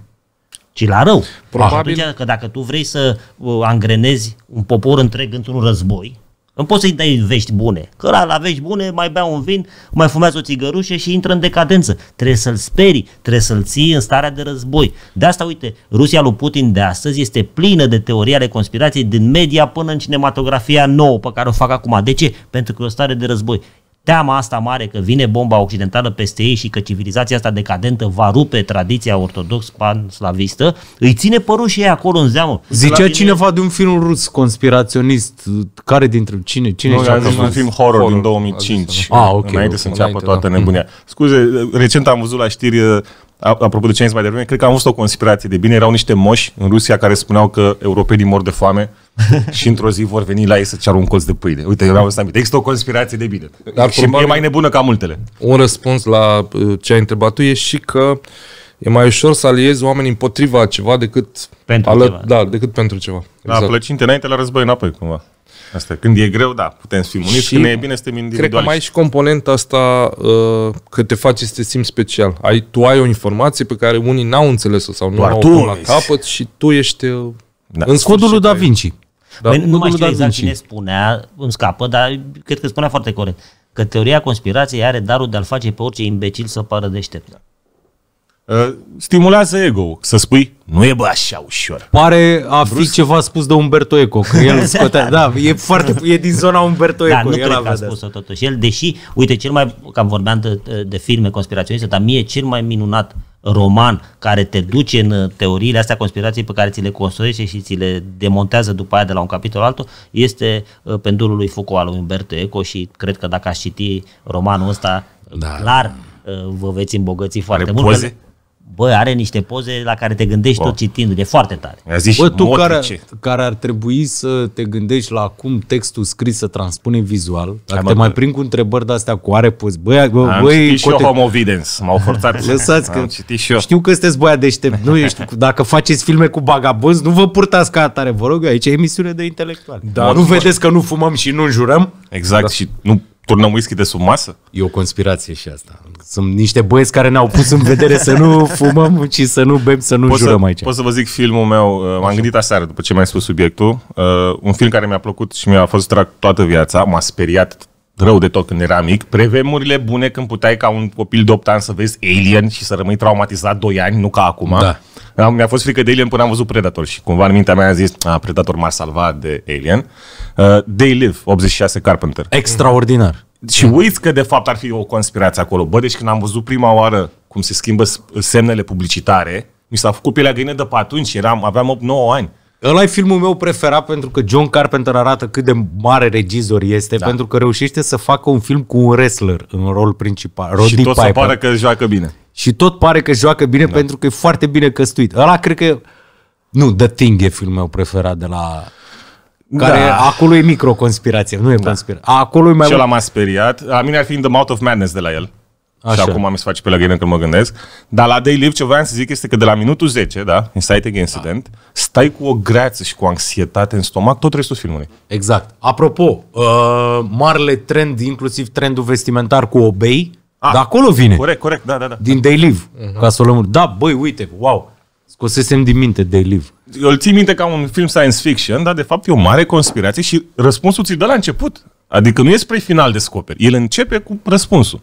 ci la rău. Probabil. Atunci, că dacă tu vrei să uh, angrenezi un popor întreg într-un război, îmi poți să-i dai vești bune. Că la, la vești bune mai bea un vin, mai fumează o țigărușă și intră în decadență. Trebuie să-l sperii, trebuie să-l ții în starea de război. De asta, uite, Rusia lui Putin de astăzi este plină de teorii ale conspirației din media până în cinematografia nouă pe care o fac acum. De ce? Pentru că e o stare de război teama asta mare că vine bomba occidentală peste ei și că civilizația asta decadentă va rupe tradiția ortodox pan-slavistă, îi ține părușii ei acolo în zeamă. Zicea vine... cineva de un film rus conspiraționist, care dintre cine? cine nu, a zis un film horror, horror din 2005, ah, okay, înainte okay, să înceapă înainte, da. toată da. nebunia. Scuze, recent am văzut la știri apropo de ce mai devreme, cred că am văzut o conspirație de bine. Erau niște moși în Rusia care spuneau că europenii mor de foame și într-o zi vor veni la ei să ceară un colț de pâine. Uite, eu am văzut aminte. Există o conspirație de bine. Dar și e mai nebună ca multele. Un răspuns la uh, ce ai întrebat tu e și că e mai ușor să aliezi oameni împotriva ceva decât pentru ală- ceva. Da, decât pentru ceva. Da, exact. La plăcinte înainte, la război înapoi, cumva. Asta, când e greu, da, putem fi muniți, și când e bine, suntem individuali. Cred că mai e și componenta asta uh, că te face să te simți special. Ai, tu ai o informație pe care unii n-au înțeles-o sau nu Doar au la capăt și tu ești uh, da. în scodul lui Da Vinci. Da, nu mai da știu exact cine spunea, îmi scapă, dar cred că spunea foarte corect, că teoria conspirației are darul de a-l face pe orice imbecil să pară deștept. Da. Uh, stimulează ego să spui, nu e bă așa ușor. Pare a fi Brusc. ceva spus de Umberto Eco, că el scotea, da, e foarte, e din zona Umberto da, Eco. Da, nu el cred că a spus-o totuși. El, deși, uite, cel mai, că am vorbeam de, de filme conspiraționiste, dar mie cel mai minunat roman care te duce în uh, teoriile astea conspirației pe care ți le construiește și ți le demontează după aia de la un capitol altul, este uh, Pendulul lui Foucault al lui Umberto Eco și cred că dacă aș citi romanul ăsta, da. clar, vă veți îmbogăți foarte Are mult. Poze? Bă, are niște poze la care te gândești wow. tot citindu de foarte tare. zis Bă, tu care, care ar trebui să te gândești la cum textul scris să transpune vizual, dacă te mai prind cu întrebări de-astea cu are poze, bă, bă, am băi, citit cote... și eu Home m-au forțat. Lăsați că citit și eu. știu că sunteți băia deștept, nu ești, dacă faceți filme cu bagabonzi, nu vă purtați ca atare, vă rog, aici e emisiune de intelectual. Da, nu vedeți că nu fumăm și nu înjurăm? Exact, da. și nu Turnăm whisky de sub masă? E o conspirație și asta. Sunt niște băieți care ne-au pus în vedere să nu fumăm și să nu bem, să nu pot jurăm să, aici. Pot să vă zic filmul meu, uh, m-am Așa. gândit aseară după ce mi-ai spus subiectul, uh, un film care mi-a plăcut și mi-a fost drag toată viața, m-a speriat rău de tot când era mic, prevemurile bune când puteai ca un copil de 8 ani să vezi Alien și să rămâi traumatizat 2 ani, nu ca acum. Da. da. Mi-a fost frică de Alien până am văzut Predator și cumva în mintea mea a zis, a, Predator m-a salvat de Alien. Uh, They Live, 86 Carpenter. Extraordinar. Și uiți că de fapt ar fi o conspirație acolo. Bă, deci când am văzut prima oară cum se schimbă semnele publicitare, mi s-a făcut pielea găină de pe atunci, eram, aveam 8-9 ani. Ăla e filmul meu preferat pentru că John Carpenter arată cât de mare regizor este, da. pentru că reușește să facă un film cu un wrestler în rol principal. Rodney și tot Piper. se pare că joacă bine. Și tot pare că joacă bine da. pentru că e foarte bine căstuit. Ăla cred că... Nu, The Thing e filmul meu preferat de la... Care da. acolo e microconspirație, nu e da. conspirație. Acolo e mai... Și ăla m-a speriat. La mine ar fi In the Mouth of Madness de la el. Așa. Și acum mi se face pe lăgăină când mă gândesc. Dar la day live ce voiam să zic este că de la minutul 10, da, Insight Again Incident, da. stai cu o greață și cu anxietate în stomac tot restul filmului. Exact. Apropo, uh, marele trend, inclusiv trendul vestimentar cu obei, ah, de acolo vine. Corect, corect, da, da, da. Din day live, uh-huh. ca să o lămur. Da, băi, uite, wow, scosesem din minte day live. Eu îl țin minte ca un film science fiction, dar de fapt e o mare conspirație și răspunsul ți-l dă la început. Adică nu e spre final descoperi. El începe cu răspunsul.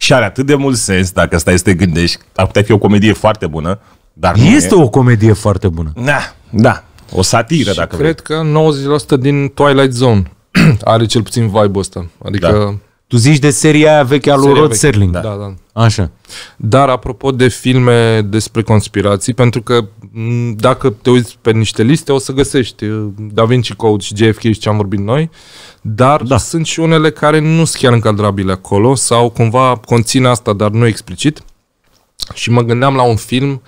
Și are atât de mult sens, dacă stai să te gândești, ar putea fi o comedie foarte bună, dar nu Este e. o comedie foarte bună. Da, da. O satiră, și dacă cred vrei. că 90% din Twilight Zone are cel puțin vibe-ul ăsta. Adică da. Tu zici de seria aia veche a lui Rod Serling. Da. da, da. Așa. Dar apropo de filme despre conspirații, pentru că dacă te uiți pe niște liste o să găsești uh, Da Vinci Code și JFK și ce am vorbit noi, dar da. sunt și unele care nu sunt chiar încadrabile acolo sau cumva conțin asta, dar nu explicit. Și mă gândeam la un film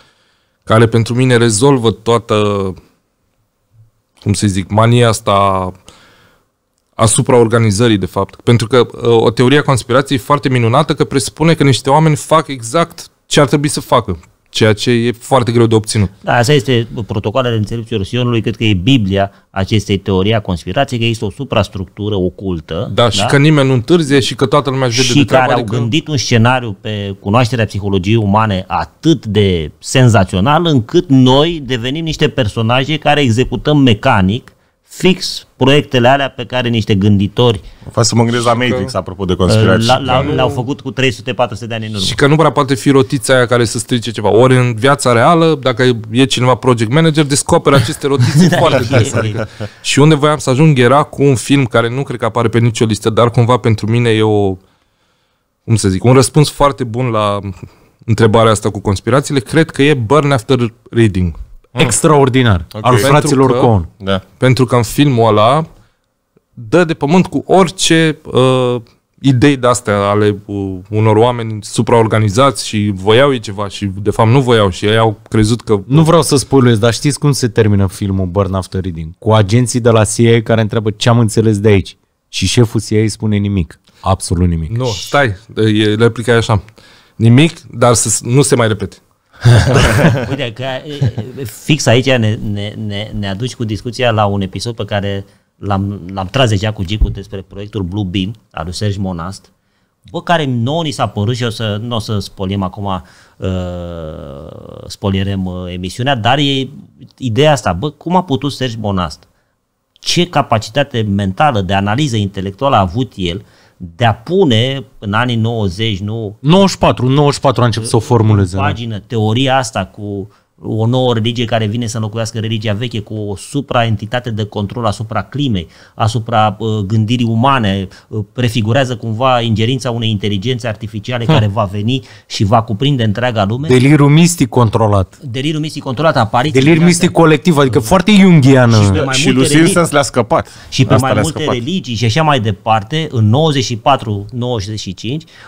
care pentru mine rezolvă toată, cum să zic, mania asta asupra organizării, de fapt. Pentru că uh, o teorie a conspirației e foarte minunată că presupune că niște oameni fac exact ce ar trebui să facă ceea ce e foarte greu de obținut. Da, asta este protocolul de înțelepciunii Rusionului, cred că e Biblia acestei teorii a conspirației, că există o suprastructură ocultă. Da, da? și că nimeni nu întârzie și că toată lumea vede și de care au adică... gândit un scenariu pe cunoașterea psihologiei umane atât de senzațional, încât noi devenim niște personaje care executăm mecanic, fix proiectele alea pe care niște gânditori... Fac să mă gândesc la Matrix, că, apropo de conspirații. La, la, nu... Le-au făcut cu 300-400 de ani în urmă. Și că nu prea poate fi rotița aia care să strice ceva. Ori în viața reală, dacă e cineva project manager, descoperă aceste rotițe da, foarte des. Adică. Și unde voiam să ajung era cu un film care nu cred că apare pe nicio listă, dar cumva pentru mine e o... cum să zic, un răspuns foarte bun la întrebarea asta cu conspirațiile. Cred că e Burn After Reading mm. extraordinar okay. al fraților că, Coen. Da. Pentru că în filmul ăla dă de pământ cu orice uh, idei de astea ale uh, unor oameni supraorganizați și voiau ei ceva și de fapt nu voiau și ei au crezut că... Nu vreau să spun, dar știți cum se termină filmul Burn After Reading? Cu agenții de la CIA care întreabă ce am înțeles de aici și șeful CIA spune nimic. Absolut nimic. Nu, stai, e, replica așa. Nimic, dar să nu se mai repete. Uite, că fix aici ne, ne, ne, ne aduci cu discuția la un episod pe care l-am, l-am tras deja cu Gicu despre proiectul Blue Beam al lui Serge Monast, bă, care nouă ni s-a părut și o să, nu o să spoliem acum, uh, spolierem uh, emisiunea, dar e ideea asta, bă, cum a putut Serge Monast? Ce capacitate mentală de analiză intelectuală a avut el uh, de a pune în anii 90, nu... 94, 94 a început să o formuleze. Da. Pagină, teoria asta cu o nouă religie care vine să înlocuiască religia veche cu o supraentitate de control asupra climei, asupra uh, gândirii umane, uh, prefigurează cumva ingerința unei inteligențe artificiale hmm. care va veni și va cuprinde întreaga lume. Delirul mistic controlat. Delirul mistic controlat apare. Delir mistic colectiv, adică foarte junghiană. Și, pe mai și lui le-a scăpat. Și pe asta mai multe scăpat. religii și așa mai departe, în 94-95,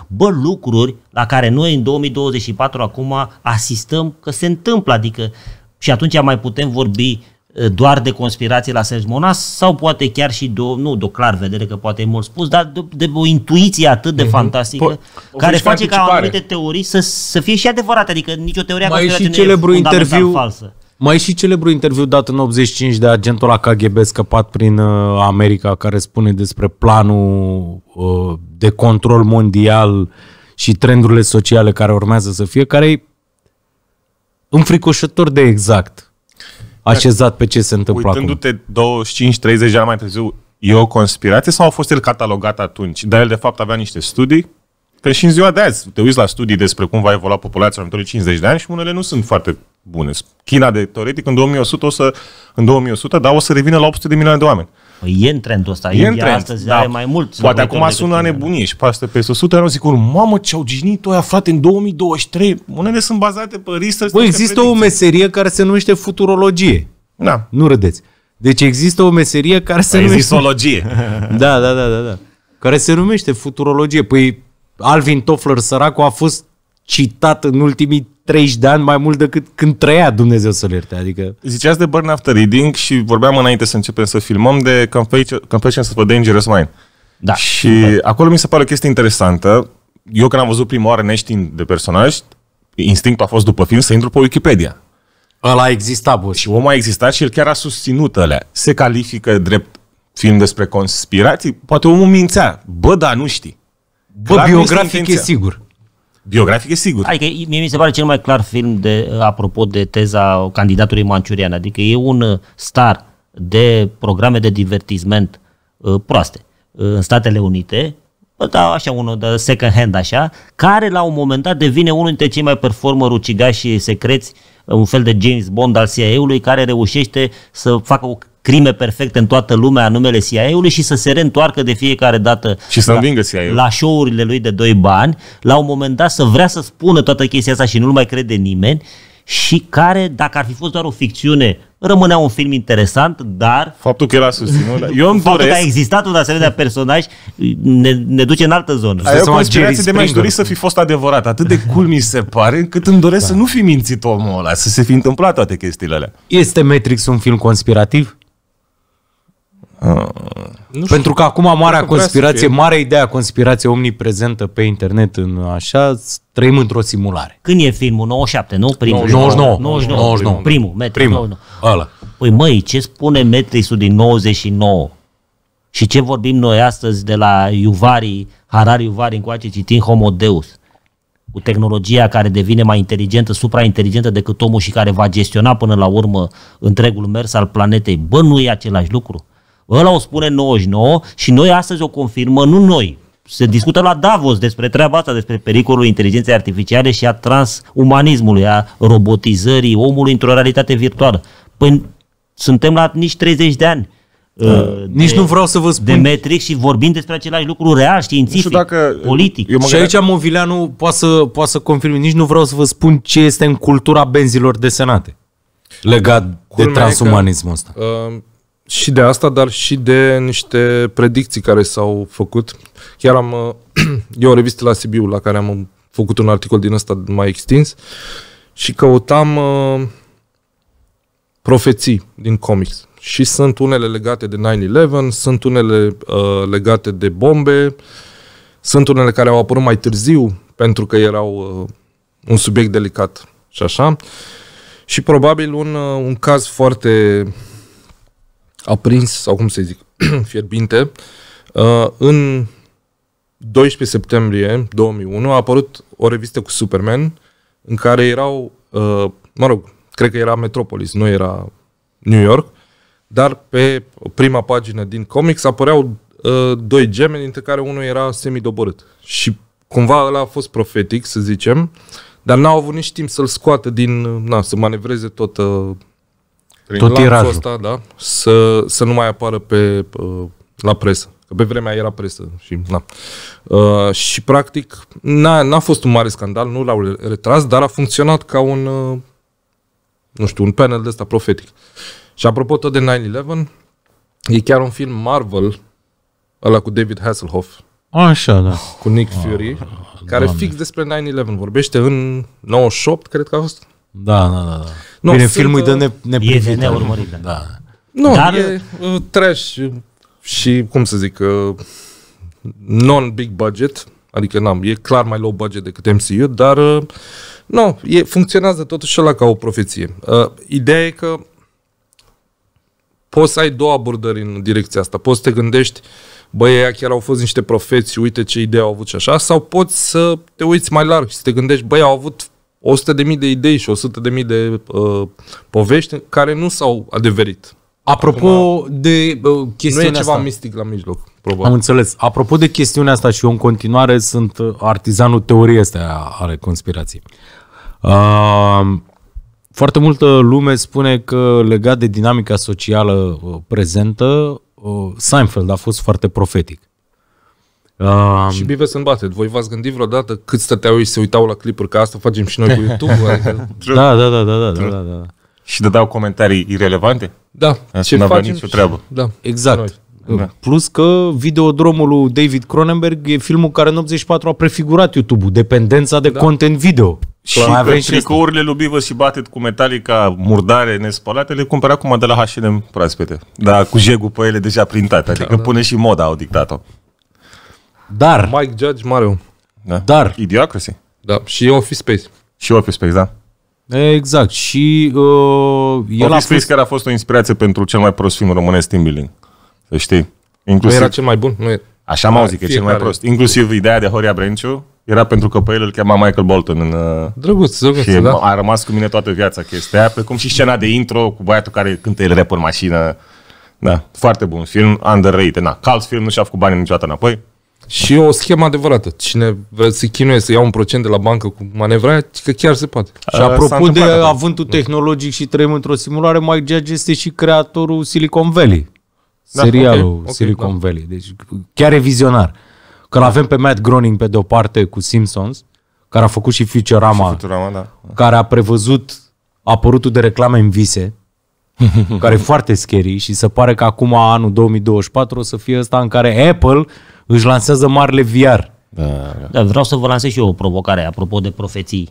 bă, lucruri la care noi în 2024 acum asistăm că se întâmplă Adică și atunci mai putem vorbi uh, doar de conspirație la Serge Monas sau poate chiar și de o, nu de o clar vedere, că poate e mult spus, dar de, de o intuiție atât de mm-hmm. fantastică po- care face ca anumite teorii să, să fie și adevărate, adică nicio teorie mai și celebru interviu falsă. Mai și celebru interviu dat în 85 de agentul la KGB scăpat prin uh, America care spune despre planul uh, de control mondial și trendurile sociale care urmează să fie, care e înfricoșător de exact așezat pe ce se întâmplă Uitându-te 25-30 de ani mai târziu, e o conspirație sau a fost el catalogat atunci? Dar el de fapt avea niște studii Că și în ziua de azi te uiți la studii despre cum va evolua populația în următorii 50 de ani și unele nu sunt foarte bune. China de teoretic în 2100, o să, în 2100 dar o să revină la 800 de milioane de oameni. Păi e în trendul ăsta. E în trend, astăzi da. are mai mult. Poate acum sună la nebunie și pastă pe 100, dar zic, mamă, ce au ginit ăia, frate, în 2023. Unele sunt bazate pe research. Bă, există o meserie care se numește futurologie. Da. Nu râdeți. Deci există o meserie care se păi, numește... Existologie. da, da, da, da, da. Care se numește futurologie. Păi Alvin Toffler, săracul, a fost citat în ultimii 30 de ani mai mult decât când trăia Dumnezeu să-l ierte. Adică... Ziceați de Burn After Reading și vorbeam înainte să începem să filmăm de Confessions of a Dangerous Mind. Da. Și da. acolo mi se pare o chestie interesantă. Eu când am văzut prima oară neștiind de personaj, instinctul a fost după film să intru pe Wikipedia. Ăla existat, bă. Și omul a existat și el chiar a susținut alea. Se califică drept film despre conspirații? Poate omul mințea. Bă, da, nu știi. Bă, Clar, biografic e sigur. Biografic e sigur. Adică mie mi se pare cel mai clar film de, apropo de teza candidatului Manciurian. Adică e un uh, star de programe de divertisment uh, proaste uh, în Statele Unite da, așa unul de second hand așa, care la un moment dat devine unul dintre cei mai performări ucigași secreți, un fel de James Bond al CIA-ului care reușește să facă o crime perfecte în toată lumea numele CIA-ului și să se reîntoarcă de fiecare dată și să la, cia la show-urile lui de doi bani, la un moment dat să vrea să spună toată chestia asta și nu-l mai crede nimeni și care, dacă ar fi fost doar o ficțiune, rămânea un film interesant, dar... Faptul că era susținut... Da. Eu îmi Faptul doresc... că a existat un asemenea personaj ne, ne duce în altă zonă. Ai o conspirație de mi-aș dori să fi fost adevărat. Atât de cool mi se pare, încât îmi doresc da. să nu fi mințit omul ăla, să se fi întâmplat toate chestiile alea. Este Matrix un film conspirativ? Nu știu. Pentru că acum marea Dacă conspirație, marea ideea conspirație omniprezentă pe internet în așa, trăim într-o simulare. Când e filmul? 97, nu? Primul. 99. 99. 99. Primul, Matrix. Primul. 99. Ala. Păi măi, ce spune metrisul din 99? Și ce vorbim noi astăzi de la Iuvari, Harari Iuvari, încoace citim Homo Deus? cu tehnologia care devine mai inteligentă, suprainteligentă decât omul și care va gestiona până la urmă întregul mers al planetei. Bă, nu e același lucru. Ăla o spune 99 și noi astăzi o confirmă, nu noi. Se discută la Davos despre treaba asta, despre pericolul inteligenței artificiale și a transumanismului, a robotizării omului într-o realitate virtuală. Păi suntem la nici 30 de ani. Da. Uh, de, Nici nu vreau să vă spun. De metric și vorbim despre același lucru real, științific, dacă, politic. Eu și aici Movileanu poate să, poate să confirme. Nici nu vreau să vă spun ce este în cultura benzilor desenate legat Culmea de transumanismul ăsta. Uh, și de asta, dar și de niște predicții care s-au făcut. Chiar am, e o revistă la Sibiu la care am făcut un articol din ăsta mai extins și căutam uh, profeții din comics. Și sunt unele legate de 9-11, sunt unele uh, legate de bombe, sunt unele care au apărut mai târziu pentru că erau uh, un subiect delicat și așa. Și probabil un, uh, un caz foarte aprins, sau cum să zic, fierbinte, uh, în 12 septembrie 2001 a apărut o revistă cu Superman în care erau, uh, mă rog, cred că era Metropolis, nu era New York, dar pe prima pagină din comics apăreau uh, doi gemeni, dintre care unul era semidoborât. Și cumva ăla a fost profetic, să zicem, dar n-au avut nici timp să-l scoată din, na, să manevreze tot uh, prin Tot lanțul ăsta, da, să, să nu mai apară pe, la presă. Că pe vremea era presă și na. Uh, și practic n-a, n-a fost un mare scandal, nu l-au retras, dar a funcționat ca un, uh, nu știu, un panel de ăsta profetic. Și apropo tot de 9-11, e chiar un film Marvel, ăla cu David Hasselhoff. Așa, da. Cu Nick Fury, ah, care doamne. fix despre 9-11 vorbește în 98, cred că a fost. Da, da, da. da. Nu, Bine, filmul e de uh, ne, neprivit. E de neurmărit, adică. da. da. Nu, Dar... e uh, uh, trash și, cum să zic, non-big budget, adică n-am, e clar mai low budget decât MCU, dar nu, e, funcționează totuși la ca o profeție. Uh, ideea e că poți să ai două abordări în direcția asta. Poți să te gândești, băi, chiar au fost niște profeții, uite ce idee au avut și așa, sau poți să te uiți mai larg și să te gândești, băi, au avut 100.000 de idei și 100.000 de uh, povești care nu s-au adeverit. Apropo Acum, de uh, chestiunea asta... Nu e ceva asta. mistic la mijloc, probabil. Am înțeles. Apropo de chestiunea asta și eu în continuare sunt uh, artizanul teoriei astea ale conspirației. Uh, foarte multă lume spune că legat de dinamica socială uh, prezentă, uh, Seinfeld a fost foarte profetic. Um, și Bive sunt bate. Voi v-ați gândit vreodată cât stăteau și să uitau la clipuri, că asta facem și noi cu YouTube? adică... da, da, da, da, da, da, da, da. Și dădeau comentarii irelevante? Da. Asta nu avea nicio treabă. Da. Exact. Noi. Da. da. Plus că videodromul lui David Cronenberg e filmul care în 84 a prefigurat YouTube-ul, dependența de da. content video. Și avem și tricourile lui Bivă și Batet cu Metallica murdare nespălate le cumpăra acum de la H&M proaspete. Dar cu jegul pe ele deja printate, da, adică da, da. pune și moda au dictat-o. Dar. Mike Judge, mare om. Da. Dar. Idiocracy. Da. Și Office Space. Și Office Space, da. Exact. Și uh, el Office a Space fost... care a fost o inspirație pentru cel mai prost film românesc, Team Building. Să știi. Inclusiv... Nu era cel mai bun? Nu e... Așa mă zic că e cel mai prost. Inclusiv ideea de Horia Brenciu era pentru că pe el îl chema Michael Bolton. În, uh, drăguț, drăguț, și da. a rămas cu mine toată viața chestia pe cum și scena de intro cu băiatul care cântă el rap în mașină. Da, foarte bun film, underrated. Na, cald film, nu și-a făcut bani niciodată înapoi. Și e o schemă adevărată. Cine vrea să chinuie să ia un procent de la bancă cu manevra, că chiar se poate. Și apropo de da. avântul tehnologic și trăim într-o simulare, Mike Judge este și creatorul Silicon Valley. Da, serialul okay, okay, da. Silicon da. Valley. Deci chiar e vizionar. Că da. avem pe Matt Groening pe de-o parte cu Simpsons, care a făcut și Futurama, și Futurama da. care a prevăzut apărutul de reclame în vise, care e foarte scary și se pare că acum anul 2024 o să fie ăsta în care Apple își lansează marile viar. Da, da. da, vreau să vă lansez și eu o provocare, apropo de profeții.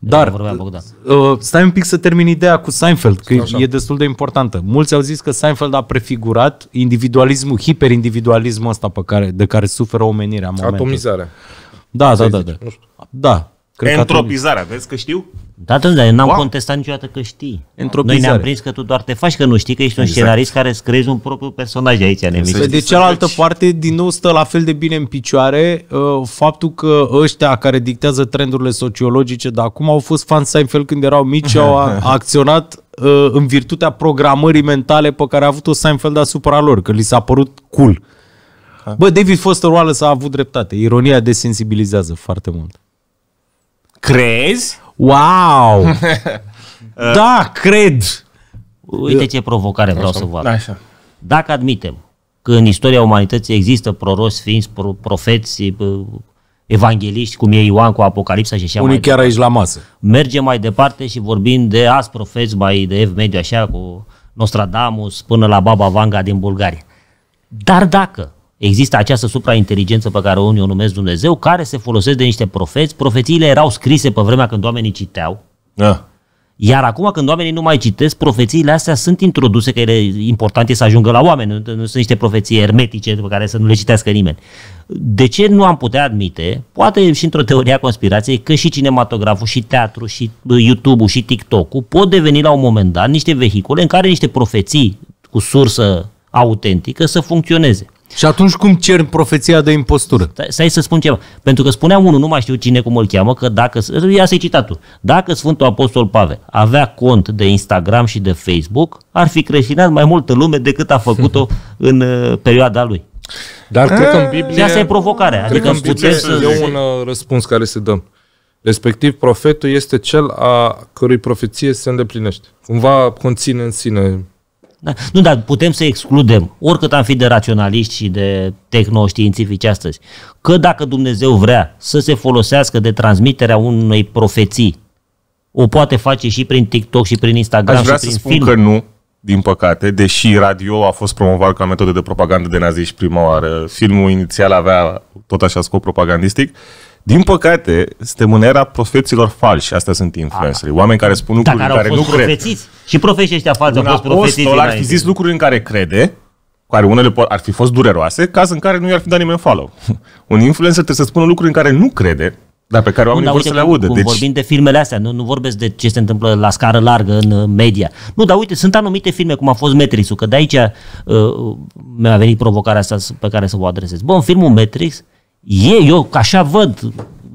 Dar uh, uh, stai un pic să termin ideea cu Seinfeld, că Așa. e destul de importantă. Mulți au zis că Seinfeld a prefigurat individualismul, hiperindividualismul ăsta pe care, de care suferă omenirea în momentul. Atomizarea. Da, da, da, da. Da, Cred Entropizarea, atunci... vezi că știu? Da, da, eu n-am wow. contestat niciodată că știi. Noi ne-am prins că tu doar te faci că nu știi, că ești exact. un scenarist care îți creezi un propriu personaj aici în exact. emisiune. De cealaltă deci- parte, din nou stă la fel de bine în picioare uh, faptul că ăștia care dictează trendurile sociologice de acum au fost fan Seinfeld când erau mici, au acționat uh, în virtutea programării mentale pe care a avut-o Seinfeld asupra lor, că li s-a părut cool. Bă, David Foster Wallace a avut dreptate. Ironia desensibilizează foarte mult. Crezi? Wow! da, cred! Uite ce provocare vreau să vă Așa. Dacă admitem că în istoria umanității există proroși sfinți, profeți, evangeliști, cum e Ioan cu Apocalipsa și așa Unii mai chiar aici la masă. Mergem mai departe și vorbim de azi profeți mai de ev mediu, așa, cu Nostradamus până la Baba Vanga din Bulgaria. Dar dacă Există această suprainteligență pe care unii o numesc Dumnezeu, care se folosește de niște profeți. Profețiile erau scrise pe vremea când oamenii citeau. Ah. Iar acum când oamenii nu mai citesc, profețiile astea sunt introduse, că ele, important e să ajungă la oameni, nu, nu sunt niște profeții ermetice pe care să nu le citească nimeni. De ce nu am putea admite, poate și într-o teorie a conspirației, că și cinematograful, și teatru, și YouTube-ul, și TikTok-ul pot deveni la un moment dat niște vehicule în care niște profeții cu sursă autentică să funcționeze. Și atunci cum cer profeția de impostură? Stai, să spun ceva. Pentru că spunea unul, nu mai știu cine cum îl cheamă, că dacă, ia să-i citatul, dacă Sfântul Apostol Pavel avea cont de Instagram și de Facebook, ar fi creștinat mai multă lume decât a făcut-o în uh, perioada lui. Dar cred că în Biblie... asta e provocarea. Cred adică că în Biblie să... e un uh, răspuns care se dă. Respectiv, profetul este cel a cărui profeție se îndeplinește. Cumva conține în sine da? Nu, dar putem să excludem, oricât am fi de raționaliști și de tehnoștiințifici astăzi, că dacă Dumnezeu vrea să se folosească de transmiterea unei profeții, o poate face și prin TikTok și prin Instagram Aș vrea și prin să spun film. că nu, din păcate, deși radio a fost promovat ca metodă de propagandă de naziști prima oară, filmul inițial avea tot așa scop propagandistic, din păcate, suntem în era profeților falși. Astea sunt influencerii. Oameni care spun lucruri în care nu cred. Și profeții ăștia falși au fost profețiți. ar fi zis lucruri în care crede, care unele ar fi fost dureroase, caz în care nu i-ar fi dat nimeni follow. Un influencer trebuie să spună lucruri în care nu crede, da, pe care oamenii vor să le audă. Cum deci... Vorbim de filmele astea, nu, nu vorbesc de ce se întâmplă la scară largă în media. Nu, dar uite, sunt anumite filme, cum a fost Matrix-ul, că de aici uh, mi-a venit provocarea asta pe care să vă adresez. Bă, în filmul Matrix, e, eu așa văd,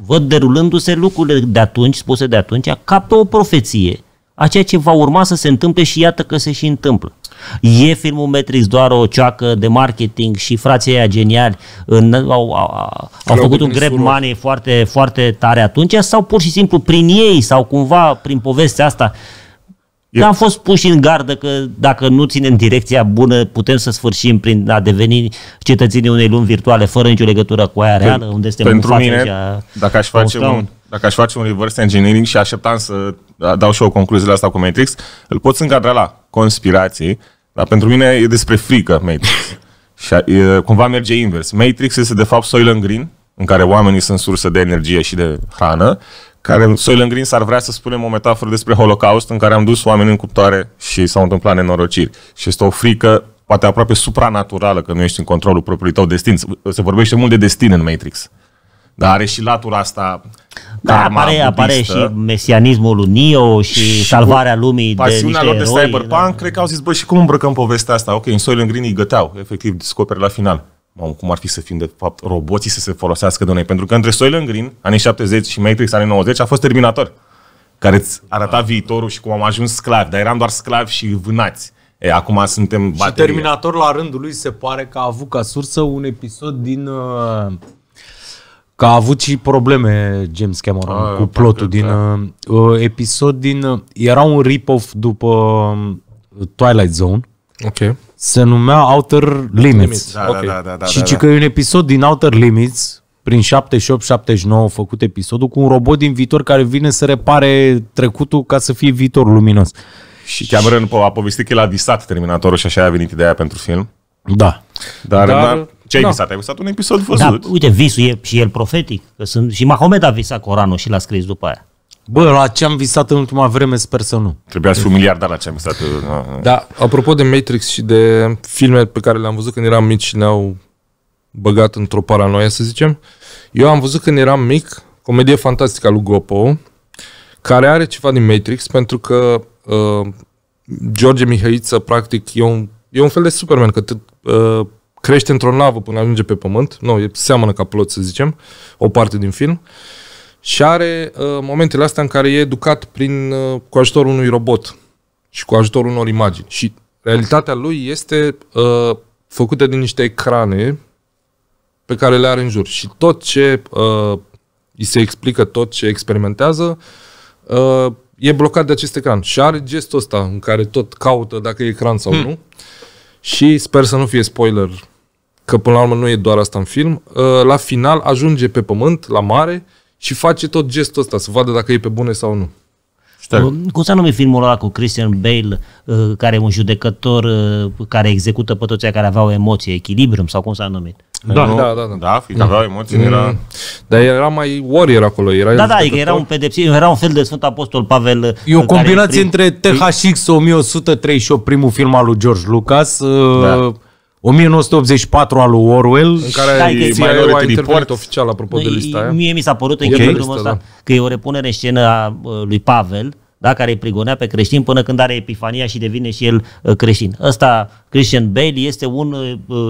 văd derulându-se lucrurile de atunci, spuse de atunci, ca pe o profeție a ceea ce va urma să se întâmple și iată că se și întâmplă. E filmul Matrix doar o cioacă de marketing și frații aia geniali în, au, au, au făcut un grab money foarte, foarte tare atunci sau pur și simplu prin ei sau cumva prin povestea asta Că am fost puși în gardă că dacă nu ținem direcția bună, putem să sfârșim prin a deveni cetățenii unei lumi virtuale, fără nicio legătură cu aia reală, unde suntem Pentru mine, a, dacă aș face un, un, dacă aș face un reverse engineering și așteptam să da, dau și o concluzie la asta cu Matrix, îl poți încadra la conspirații, dar pentru mine e despre frică Matrix. și e, cumva merge invers. Matrix este de fapt Soylent Green, în care oamenii sunt sursă de energie și de hrană care Green s ar vrea să spunem o metaforă despre Holocaust în care am dus oameni în cuptoare și s-au întâmplat nenorociri. Și este o frică poate aproape supranaturală că nu ești în controlul propriului tău destin. Se vorbește mult de destin în Matrix. Dar are și latura asta da, apare, apare și mesianismul lui Neo și, și salvarea lumii de niște lor de da. cyberpunk, da. cred că au zis, bă, și cum îmbrăcăm povestea asta? Ok, în Soil Green îi găteau, efectiv, descoperi la final. Mamă, cum ar fi să fim de fapt roboții să se folosească de noi? Pentru că între Soylent Green, anii 70 și Matrix, anii 90, a fost Terminator, care îți arăta ah. viitorul și cum am ajuns sclavi, dar eram doar sclavi și vânați. E, acum suntem baterie. Terminator, la rândul lui, se pare că a avut ca sursă un episod din... Uh, că a avut și probleme James Cameron a, ah, cu da, plotul din... Da. Uh, uh, episod din... Uh, era un rip-off după uh, Twilight Zone. Ok se numea Outer Limits. Limits. Da, okay. da, da, da, da, și da, da. că e un episod din Outer Limits, prin 78-79 făcut episodul, cu un robot din viitor care vine să repare trecutul ca să fie viitor luminos. Și Cameron a povestit că el a visat Terminatorul și așa a venit ideea pentru film. Da. Dar, Dar dar ce ai da. visat? Ai visat un episod văzut. Da, uite, visul e și el profetic. Că sunt, și Mahomet a visat Coranul și l-a scris după aia. Bă, la ce am visat în ultima vreme, sper să nu. Trebuia să fiu miliardar la ce am visat. Uh, da, apropo de Matrix și de filme pe care le-am văzut când eram mici și ne-au băgat într-o paranoia, să zicem, eu am văzut când eram mic comedie fantastică a lui Gopo, care are ceva din Matrix, pentru că uh, George Mihăiță, practic, e un, e un fel de Superman, că te, uh, crește într-o navă până ajunge pe pământ, nu, e, seamănă ca plot, să zicem, o parte din film, uh, și are uh, momentele astea în care e educat prin, uh, cu ajutorul unui robot și cu ajutorul unor imagini. Și realitatea lui este uh, făcută din niște ecrane pe care le are în jur. Și tot ce uh, îi se explică, tot ce experimentează, uh, e blocat de acest ecran. Și are gestul ăsta în care tot caută dacă e ecran sau hmm. nu. Și sper să nu fie spoiler, că până la urmă nu e doar asta în film. Uh, la final ajunge pe pământ, la mare, uh, și face tot gestul ăsta, să vadă dacă e pe bune sau nu. Știu. Cum s-a numit filmul ăla cu Christian Bale, uh, care e un judecător uh, care execută pe toți care aveau emoție, echilibrium sau cum s-a numit? Da, da nu? da, da, da. Da, fiindcă aveau emoții, mm. era... Dar era mai warrior acolo. Era da, da, adică era un pedepsit, era un fel de Sfânt Apostol Pavel. Uh, e o combinație prim... între THX 1138, primul film al lui George Lucas, da. Uh, 1984 al lui Orwell. În care Stai, da, e Minority Report oficial, apropo de lista aia. Mie mi s-a părut okay. în ăsta da. că e o repunere în scenă a uh, lui Pavel, da, care îi prigonea pe creștin până când are epifania și devine și el uh, creștin. Ăsta, Christian Bale, este un uh,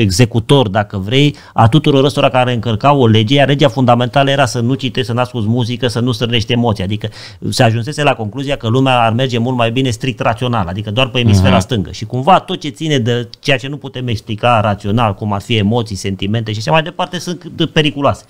executor, dacă vrei, a tuturor ăstora care încărcau o lege, iar legea fundamentală era să nu citești, să nu asculti muzică, să nu strânești emoții. Adică se ajunsese la concluzia că lumea ar merge mult mai bine strict rațional, adică doar pe emisfera uh-huh. stângă. Și cumva tot ce ține de ceea ce nu putem explica rațional, cum ar fi emoții, sentimente și așa mai departe, sunt periculoase.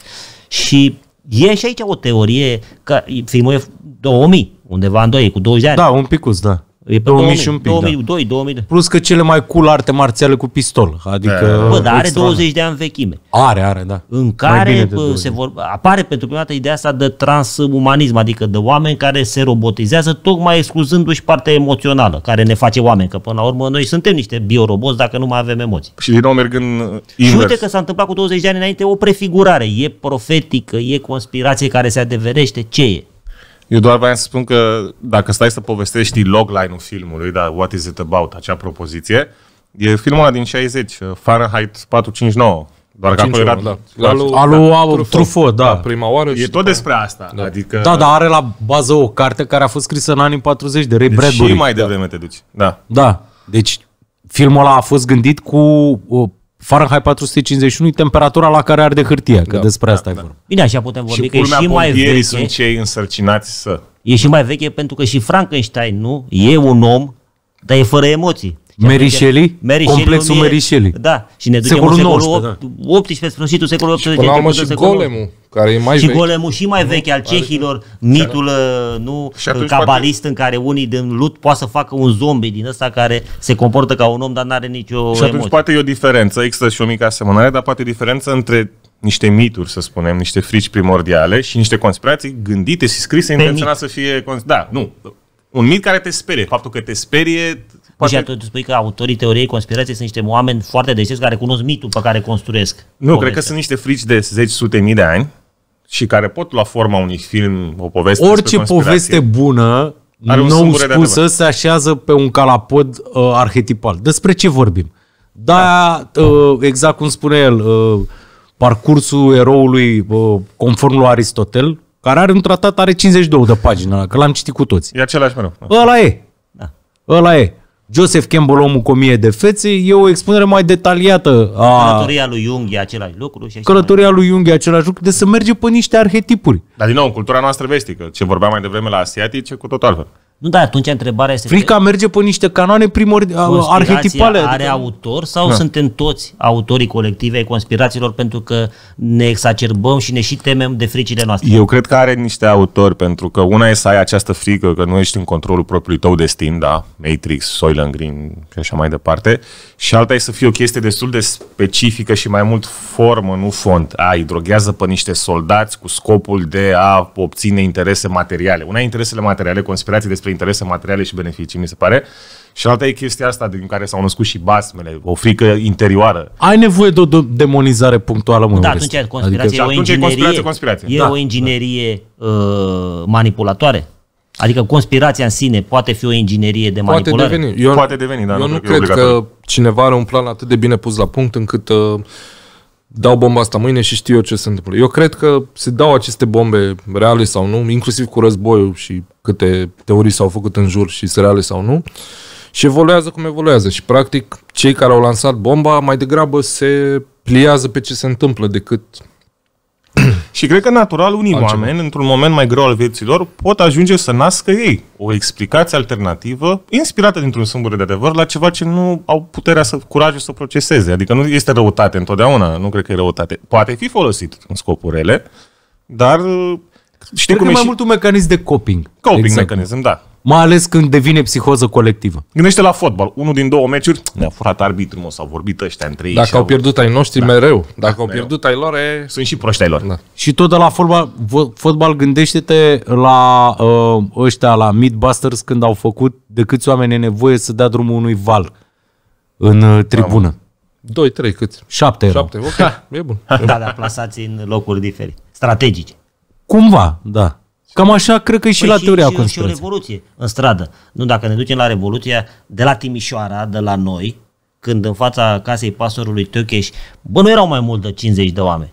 Și E și aici o teorie, că filmul e 2000, undeva în 2000, cu 20 de ani. Da, un picuț, da. E pe 2000 și un pic, 2002, da. 2000. Plus că cele mai cool arte marțiale cu pistol. Adică Bă, dar are extra. 20 de ani vechime. Are, are, da. În care bă, se vor, apare pentru prima dată ideea asta de transumanism, adică de oameni care se robotizează tocmai excluzându-și partea emoțională, care ne face oameni, că până la urmă noi suntem niște bioroboți dacă nu mai avem emoții. Și din nou mergând uh, invers. Și uite că s-a întâmplat cu 20 de ani înainte o prefigurare. E profetică, e conspirație care se adeverește. Ce e? Eu doar vreau să spun că dacă stai să povestești logline-ul filmului, da, What is it about, acea propoziție, e filmul ăla din 60, uh, Fahrenheit 459. Doar că acolo era... Da. la, Alu da, Truffaut, Truffaut, da. da. Prima oară e și tot despre asta. Da. Adică... da, dar are la bază o carte care a fost scrisă în anii 40 de Ray deci Bradbury. și mai devreme da. te duci. Da. Da. Deci filmul ăla a fost gândit cu uh, Fahrenheit 451 e temperatura la care arde hârtia, că da, despre asta da, e da. vorba. Da. Bine, așa putem vorbi, și că e și mai veche. sunt cei însărcinați să... E și mai veche pentru că și Frankenstein, nu? E un om, dar e fără emoții. Merișeli? Merișeli Complexul Merișeli. Da, și ne ducem în secolul 19, 18, da. 18 sfârșitul secolului 18. Și până la urmă și secolul... golemul care e mai și vechi. golemul și mai vechi al cehilor, Are... mitul uh, nu, cabalist poate... în care unii din lut poate să facă un zombie din ăsta care se comportă ca un om, dar nu are nicio Și atunci emoție. poate e o diferență, există și o mică asemănare, dar poate e o diferență între niște mituri, să spunem, niște frici primordiale și niște conspirații gândite și scrise intenționat să fie... Da, nu. Un mit care te sperie. Faptul că te sperie păi Poate... Și atunci spui că autorii teoriei conspirației sunt niște oameni foarte deștepți care cunosc mitul pe care construiesc. Nu, povestea. cred că sunt niște frici de zeci, sute mii de ani și care pot lua forma unui film, o poveste Orice poveste bună, nou spusă, se așează pe un calapod uh, arhetipal. Despre ce vorbim? Da, da. Uh, exact cum spune el, uh, parcursul eroului uh, conform lui Aristotel, care are un tratat, are 52 de pagini, că l-am citit cu toți. E același mereu. Ăla e. Da. Ăla e. Joseph Campbell, omul cu o mie de fețe, e o expunere mai detaliată a... Călătoria lui Jung e același lucru. Și Călătoria lui Jung e același lucru, de deci să merge pe niște arhetipuri. Dar din nou, în cultura noastră vestică, ce vorbeam mai devreme la asiatice, cu tot altfel. Nu, da, atunci întrebarea este... Frica pe... merge pe niște canoane primordiale, arhetipale. are adică- autor sau da. suntem toți autorii colective ai conspirațiilor pentru că ne exacerbăm și ne și temem de fricile noastre? Eu cred că are niște autori, pentru că una e să ai această frică că nu ești în controlul propriului tău destin, da, Matrix, Soylent Green și așa mai departe, și alta e să fie o chestie destul de specifică și mai mult formă, nu fond. A, droghează pe niște soldați cu scopul de a obține interese materiale. Una e interesele materiale, conspirații despre interese materiale și beneficii, mi se pare. Și alta e chestia asta din care s-au născut și basmele, o frică interioară. Ai nevoie de o demonizare punctuală, mă Da, atunci adică- conspirație, adică, e o atunci e conspirație, conspirație. E da, o da. inginerie da. uh, manipulatoare? Adică conspirația în sine poate fi o inginerie de poate manipulare? Deveni. Eu, poate deveni, dar eu nu, nu cred că cineva are un plan atât de bine pus la punct încât uh, dau bomba asta mâine și știu eu ce se întâmplă. Eu cred că se dau aceste bombe reale sau nu, inclusiv cu războiul și câte teorii s-au făcut în jur și sunt reale sau nu, și evoluează cum evoluează. Și, practic, cei care au lansat bomba mai degrabă se pliază pe ce se întâmplă decât și cred că natural unii Altceva. oameni, într-un moment mai greu al vieților, pot ajunge să nască ei o explicație alternativă, inspirată dintr-un singur de adevăr, la ceva ce nu au puterea să, curaje să proceseze. Adică nu este răutate întotdeauna, nu cred că e răutate. Poate fi folosit în scopurile, dar Știi cum e mai și... mult un mecanism de coping. Coping exact. mecanism, da. Mai ales când devine psihoză colectivă. Gândește la fotbal. Unul din două meciuri ne-a furat arbitru, mă, s-au vorbit ăștia între ei. Dacă au, pierdut ai noștri, da. mereu. Dacă da, au pierdut mereu. ai lor, e... sunt și proști ai lor. Da. Și tot de la fotbal, fotbal gândește-te la uh, ăștia, la Midbusters, când au făcut de câți oameni e nevoie să dea drumul unui val în uh, tribună. Doi, trei câți? Șapte. erau. ok, ok, e bun. Da, dar plasați în locuri diferite, strategice. Cumva, da. Cam așa cred că e și păi la și, teoria și, conspirației. Și o revoluție în stradă. Nu, dacă ne ducem la revoluția de la Timișoara, de la noi, când în fața casei pastorului Tăcheș, bă, nu erau mai mult de 50 de oameni.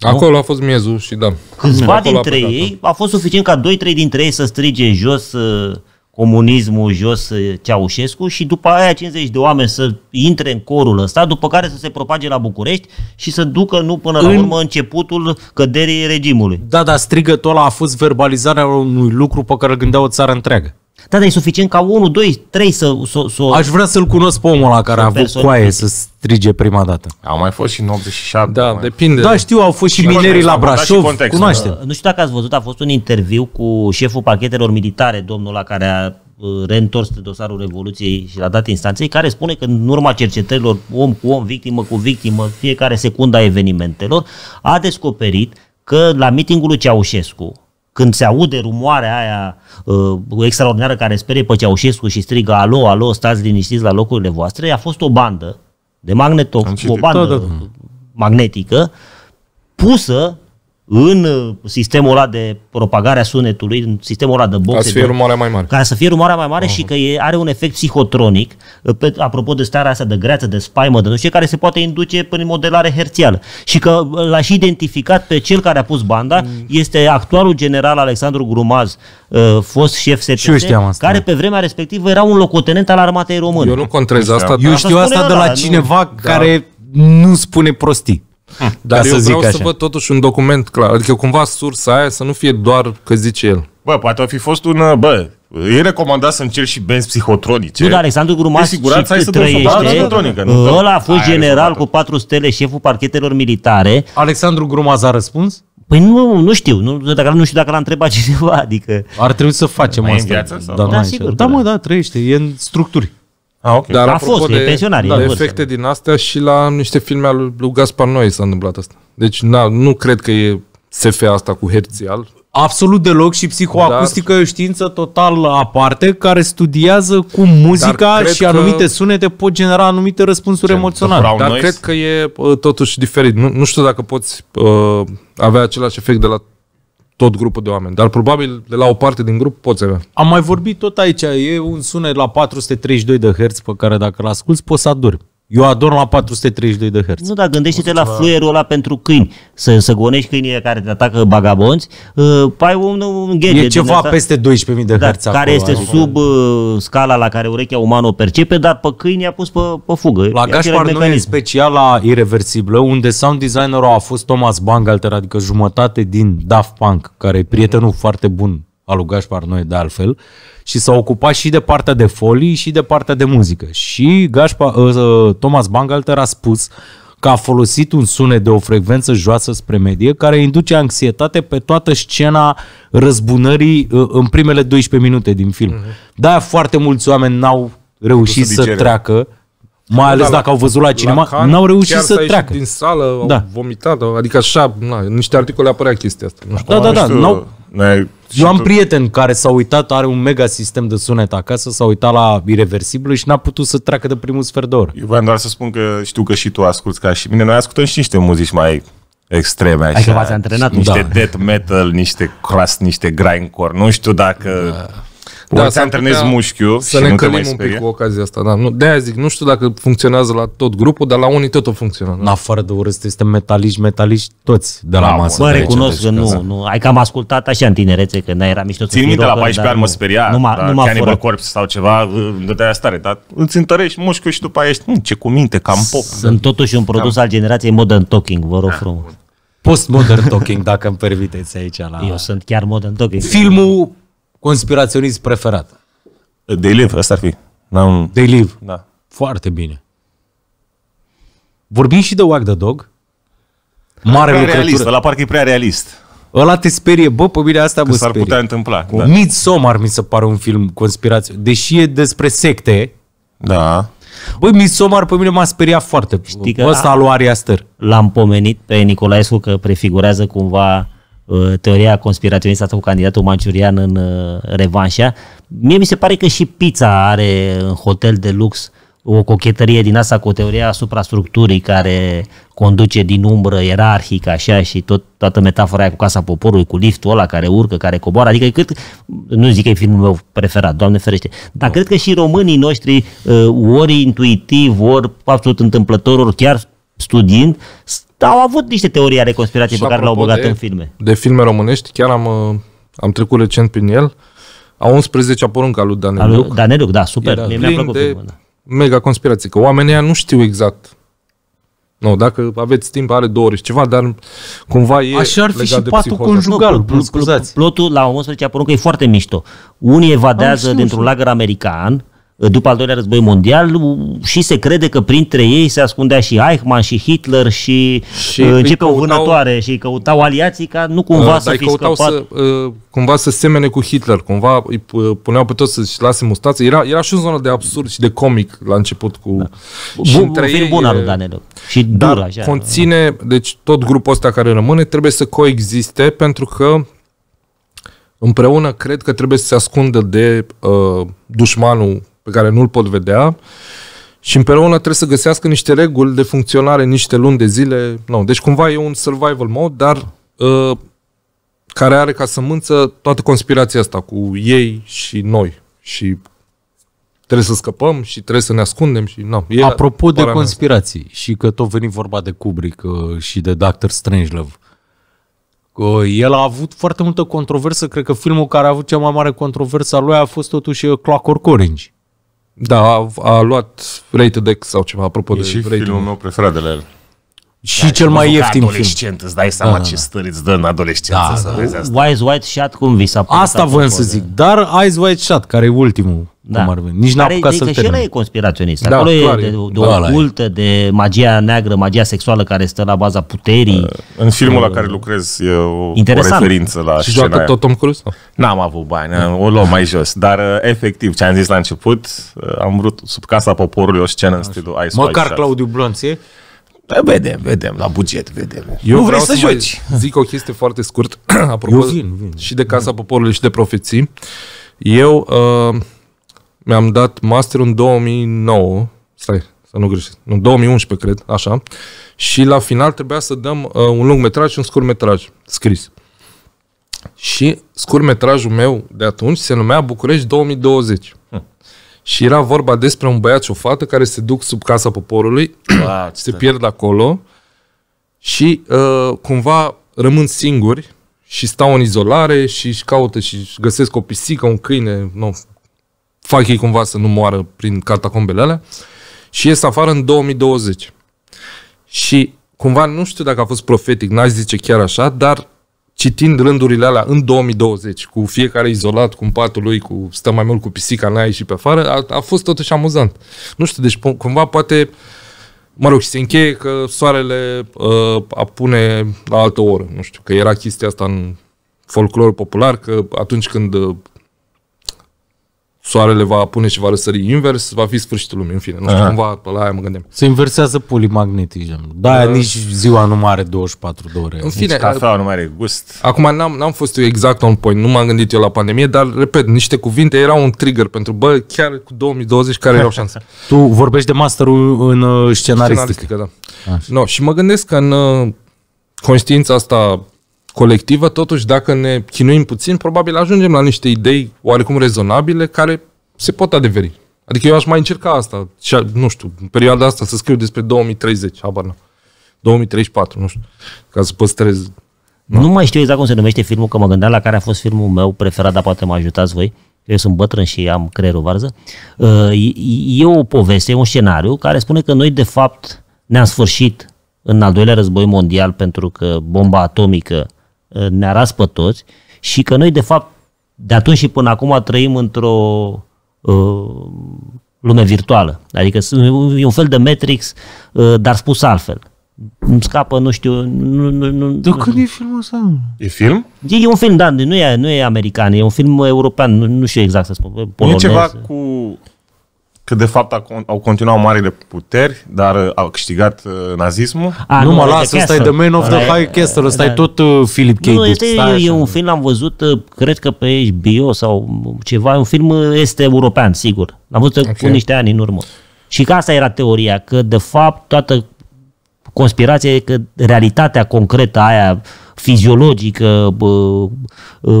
Acolo nu? a fost miezul și da. Câțiva dintre a ei, da. a fost suficient ca 2-3 dintre ei să strige jos uh, comunismul jos uh, Ceaușescu și după aia 50 de oameni să intre în corul ăsta, după care să se propage la București și să ducă nu până în... la urmă începutul căderii regimului. Da, dar strigătul ăla a fost verbalizarea unui lucru pe care îl gândea o țară întreagă. Da, dar e suficient ca 1, 2, 3 să... să, să Aș vrea să-l cunosc pe omul ăla care a avut coaie să strige prima dată. Au mai fost și în 87. Da, mai. depinde. Da, știu, au fost și, și minerii la Brașov. Cunoaște. Uh, nu știu dacă ați văzut, a fost un interviu cu șeful pachetelor militare, domnul la care a uh, reîntors dosarul Revoluției și l-a dat instanței, care spune că în urma cercetărilor om cu om, victimă cu victimă, fiecare secundă a evenimentelor, a descoperit că la mitingul lui Ceaușescu, când se aude rumoarea aia uh, extraordinară care sperie pe Ceaușescu și strigă alo, alo, stați liniștiți la locurile voastre, a fost o bandă de magnetoc, o bandă da, da. da. magnetică pusă în uh, sistemul ăla de propagare a sunetului, în sistemul ăla de boxe. Ca să fie rumoarea mai mare. Ca să fie rumoarea mai mare uh-huh. și că e, are un efect psihotronic, uh, pe, apropo de starea asta de greață, de spaimă, de nu știu care se poate induce prin modelare herțială. Și că uh, l-a și identificat pe cel care a pus banda, mm. este actualul general Alexandru Grumaz, fost șef STS, care pe vremea respectivă era un locotenent al armatei române. Eu nu contrez asta. Eu știu asta, asta de la, la cineva da. care nu spune prostii. Hm, Dar eu vreau așa. să văd totuși un document clar. Adică cumva sursa aia să nu fie doar că zice el. Bă, poate a fi fost un... Bă, E recomandat să încerci și benzi psihotronice. Nu, dar Alexandru Grumas și cât să trăiește, da, da, da, ăla a fost general cu patru stele, șeful parchetelor militare. Alexandru Grumas a răspuns? Păi nu, nu știu, nu, dacă, nu știu dacă l-a întrebat cineva, adică... Ar trebui să facem mai asta. În viață, sau? Da, da, sigur, da, mă, da, trăiește, e în structuri. Ah, okay. Dar a fost, de, e pensionar. Da, de efecte din astea și la niște filme al lui Gaspar Noe s-a întâmplat asta. Deci na, nu cred că e SF asta cu herțial. Absolut deloc și psihoacustică dar, e o știință total aparte care studiază cum muzica și anumite că, sunete pot genera anumite răspunsuri emoționale. Dar noise. cred că e uh, totuși diferit. Nu, nu știu dacă poți uh, avea același efect de la tot grupul de oameni. Dar probabil de la o parte din grup poți avea. Am mai vorbit tot aici. E un sunet la 432 de Hz pe care dacă l asculti poți să adormi. Eu ador la 432 de Hz. Nu, dar gândește-te la fluierul ăla pentru câini. Să, să gonești câinii care te atacă bagabonți, uh, pai un, un E ceva peste 12.000 de Hz da, acolo, Care este adică. sub uh, scala la care urechea umană o percepe, dar pe câini a pus pe, pe fugă. La Gaspar nu e special la Irreversibilă, unde sound designerul a fost Thomas Bangalter, adică jumătate din Daft Punk, care e prietenul mm-hmm. foarte bun al lui Gașpar Noe de altfel, și s-a ocupat și de partea de folii și de partea de muzică. Și Gașpa, uh, uh, Thomas Bangalter a spus că a folosit un sunet de o frecvență joasă spre medie care induce anxietate pe toată scena răzbunării uh, în primele 12 minute din film. Mm-hmm. Da, foarte mulți oameni n-au reușit să digere. treacă mai ales da, dacă la, au văzut la cinema, la n-au reușit să treacă. din sală, au da. vomitat, adică așa, na, niște articole apărea chestia asta. Nu știu, da, da, da, da, n-au... Eu am tot... prieten care s-a uitat, are un mega sistem de sunet acasă, s-a uitat la irreversibil și n-a putut să treacă de primul sfert de oră. Eu voiam doar să spun că știu că și tu asculti ca și mine. Noi ascultăm și niște muzici mai extreme adică așa. Adică v-ați antrenat? Niște da. death metal, niște crust, niște grindcore. Nu știu dacă... Da da, să antrenezi mușchiul Să ne mai un pic cu ocazia asta, da. Nu, de-aia zic, nu știu dacă funcționează la tot grupul, dar la unii tot o funcționează. Na, Afară de urât, este metaliști, metaliști toți de la da, masă. Mă deci, recunosc că deci, nu, da. nu. Ai cam ascultat așa în tinerețe, când era mișto. Țin minte, la 14 ani mă speria, nu da, nu numai Cannibal Corpse sau ceva, de stare, dar îți întărești mușchiul și după aia ești, hmm, ce cuminte, cam pop. Sunt totuși un produs da. al generației modern talking, vă rog frumos. Postmodern talking, dacă îmi permiteți aici la... Eu sunt chiar modern talking. Filmul conspiraționist preferat? They live, asta ar fi. N-am... They live. Da. Foarte bine. Vorbim și de Wag the Dog. Mare lucrătură. Realist, la parcă e prea realist. Ăla te sperie, bă, pe mine asta mă s-ar sperie. putea întâmpla. Da. Midsommar mi se pare un film conspirație. Deși e despre secte. Da. Băi, Midsommar pe mine m-a speriat foarte. Știi că Ăsta lui Ari Aster. L-am pomenit pe Nicolaescu că prefigurează cumva Uh, teoria conspiraționistă cu candidatul manciurian în uh, revanșa. Mie mi se pare că și pizza are în hotel de lux o cochetărie din asta cu teoria asupra structurii care conduce din umbră ierarhică așa și tot, toată metafora aia cu Casa Poporului, cu liftul ăla care urcă, care coboară, adică cât, nu zic că e filmul meu preferat, Doamne ferește, dar no. cred că și românii noștri uh, ori intuitiv, ori absolut întâmplător, ori chiar studiind, au avut niște teorii ale conspirației pe care le au băgat de, în filme. De filme românești, chiar am, uh, am trecut recent prin el. A 11-a porunca lui Daneliuc. Al lui da, super. Era mi-a plăcut de filmul, da. mega conspirație, că oamenii nu știu exact nu, dacă aveți timp, are două ore și ceva, dar cumva e Așa ar fi și patul conjugal, nu, plotul la 11-a poruncă e foarte mișto. Unii evadează dintr-un lagăr american, după al doilea război mondial și se crede că printre ei se ascundea și Eichmann și Hitler și, și uh, începe o vânătoare și căutau aliații ca nu cumva uh, să da, fi căutau scăpat. Să, uh, cumva să semene cu Hitler, cumva îi uh, puneau pe toți să-și lase mustață. Era, era și o zonă de absurd și de comic la început cu... Da. Și bun, un film bun al lui Danilo. Și dur, așa. conține, deci tot grupul ăsta care rămâne trebuie să coexiste pentru că împreună cred că trebuie să se ascundă de uh, dușmanul pe care nu-l pot vedea și împreună trebuie să găsească niște reguli de funcționare, niște luni de zile. No, deci cumva e un survival mode, dar uh, care are ca sămânță toată conspirația asta cu ei și noi și trebuie să scăpăm și trebuie să ne ascundem și nu. e Apropo de conspirații mea. și că tot veni vorba de Kubrick uh, și de Dr. Strangelove, Că el a avut foarte multă controversă, cred că filmul care a avut cea mai mare controversă a lui a fost totuși ă, Clockwork Orange. Da, a, a luat Rated X sau ceva, apropo e de și rating. filmul meu preferat de la el. Și da, cel mai ieftin film. adolescent, îți dai seama da, ce da, da. stări îți dă în adolescență da, să da. vezi asta. Eyes White Shut, cum vi s-a Asta vreau să zic, dar Eyes White Shot, care e ultimul, da. cum ar veni. Nici n-a apucat să-l termin. Și el e conspiraționist. Da, Acolo clar, e de, de da, o cultă, de magia neagră, magia sexuală care stă la baza puterii. În filmul uh, la care lucrez e o, interesant. o referință la Și joacă tot Tom Cruise? N-am avut bani, o luăm mai jos. Dar uh, efectiv, ce am zis la început, uh, am vrut sub casa poporului o scenă în stilul Eyes Măcar Claudiu Blonție. Da, vedem, vedem, la buget, vedem. Eu nu vrei să, să joci. Zic o chestie foarte scurt, apropo vin, vin. și de Casa Poporului și de profeții. Eu uh, mi-am dat master în 2009, stai, să nu greșesc, în 2011, cred, așa, și la final trebuia să dăm uh, un lung metraj și un scurt metraj scris. Și scurt metrajul meu de atunci se numea București 2020. Și era vorba despre un băiat și o fată care se duc sub casa poporului, wow, se pierd acolo și uh, cumva rămân singuri și stau în izolare și își caută și își găsesc o pisică, un câine, nu, fac ei cumva să nu moară prin catacombele alea și ies afară în 2020. Și cumva nu știu dacă a fost profetic, n-aș zice chiar așa, dar citind rândurile alea în 2020, cu fiecare izolat, cu patul lui, cu stă mai mult cu pisica în și pe afară, a, a fost totuși amuzant. Nu știu, deci cumva poate Mă rog, și se încheie că soarele uh, apune la altă oră. Nu știu, că era chestia asta în folclor popular, că atunci când uh, soarele va apune și va răsări invers, va fi sfârșitul lumii, în fine. Nu știu, cumva pe la aia mă gândeam. Se inversează polimagnetism. Da, uh, nici ziua nu mai are 24 de ore. În fine, nici cafeaua nu mai are gust. Acum n-am, n-am fost eu exact on point, nu m-am gândit eu la pandemie, dar, repet, niște cuvinte erau un trigger pentru, bă, chiar cu 2020 care erau șanse. tu vorbești de masterul în uh, scenaristică. Scenaristică, da. No, și mă gândesc că în uh, conștiința asta colectivă, totuși dacă ne chinuim puțin, probabil ajungem la niște idei oarecum rezonabile care se pot adeveri. Adică eu aș mai încerca asta, și, nu știu, în perioada asta să scriu despre 2030, habar 2034, nu știu, ca să păstrez. No. Nu da. mai știu exact cum se numește filmul, că mă gândeam la care a fost filmul meu preferat, dar poate mă ajutați voi. Eu sunt bătrân și am creierul varză. Uh, e o poveste, e un scenariu care spune că noi, de fapt, ne-am sfârșit în al doilea război mondial pentru că bomba atomică Uh, ne-a pe toți și că noi, de fapt, de atunci și până acum trăim într-o uh, lume virtuală. Adică e un fel de Matrix, uh, dar spus altfel. Îmi scapă, nu știu... Nu, nu, nu, de când e filmul ăsta? E film? E, e un film, da, nu e, nu e american, e un film european, nu, nu știu exact să spun. Polonez. E ceva cu că de fapt au continuat marile puteri, dar uh, au câștigat uh, nazismul. A, nu, nu mă las, ăsta e The Man of the da, High Castle, ăsta e da. tot uh, Philip K. Nu, este, e un film, am văzut, cred că pe HBO sau ceva, un film este european, sigur. L-am văzut okay. cu niște ani în urmă. Și că asta era teoria, că de fapt toată conspirație, că realitatea concretă aia fiziologică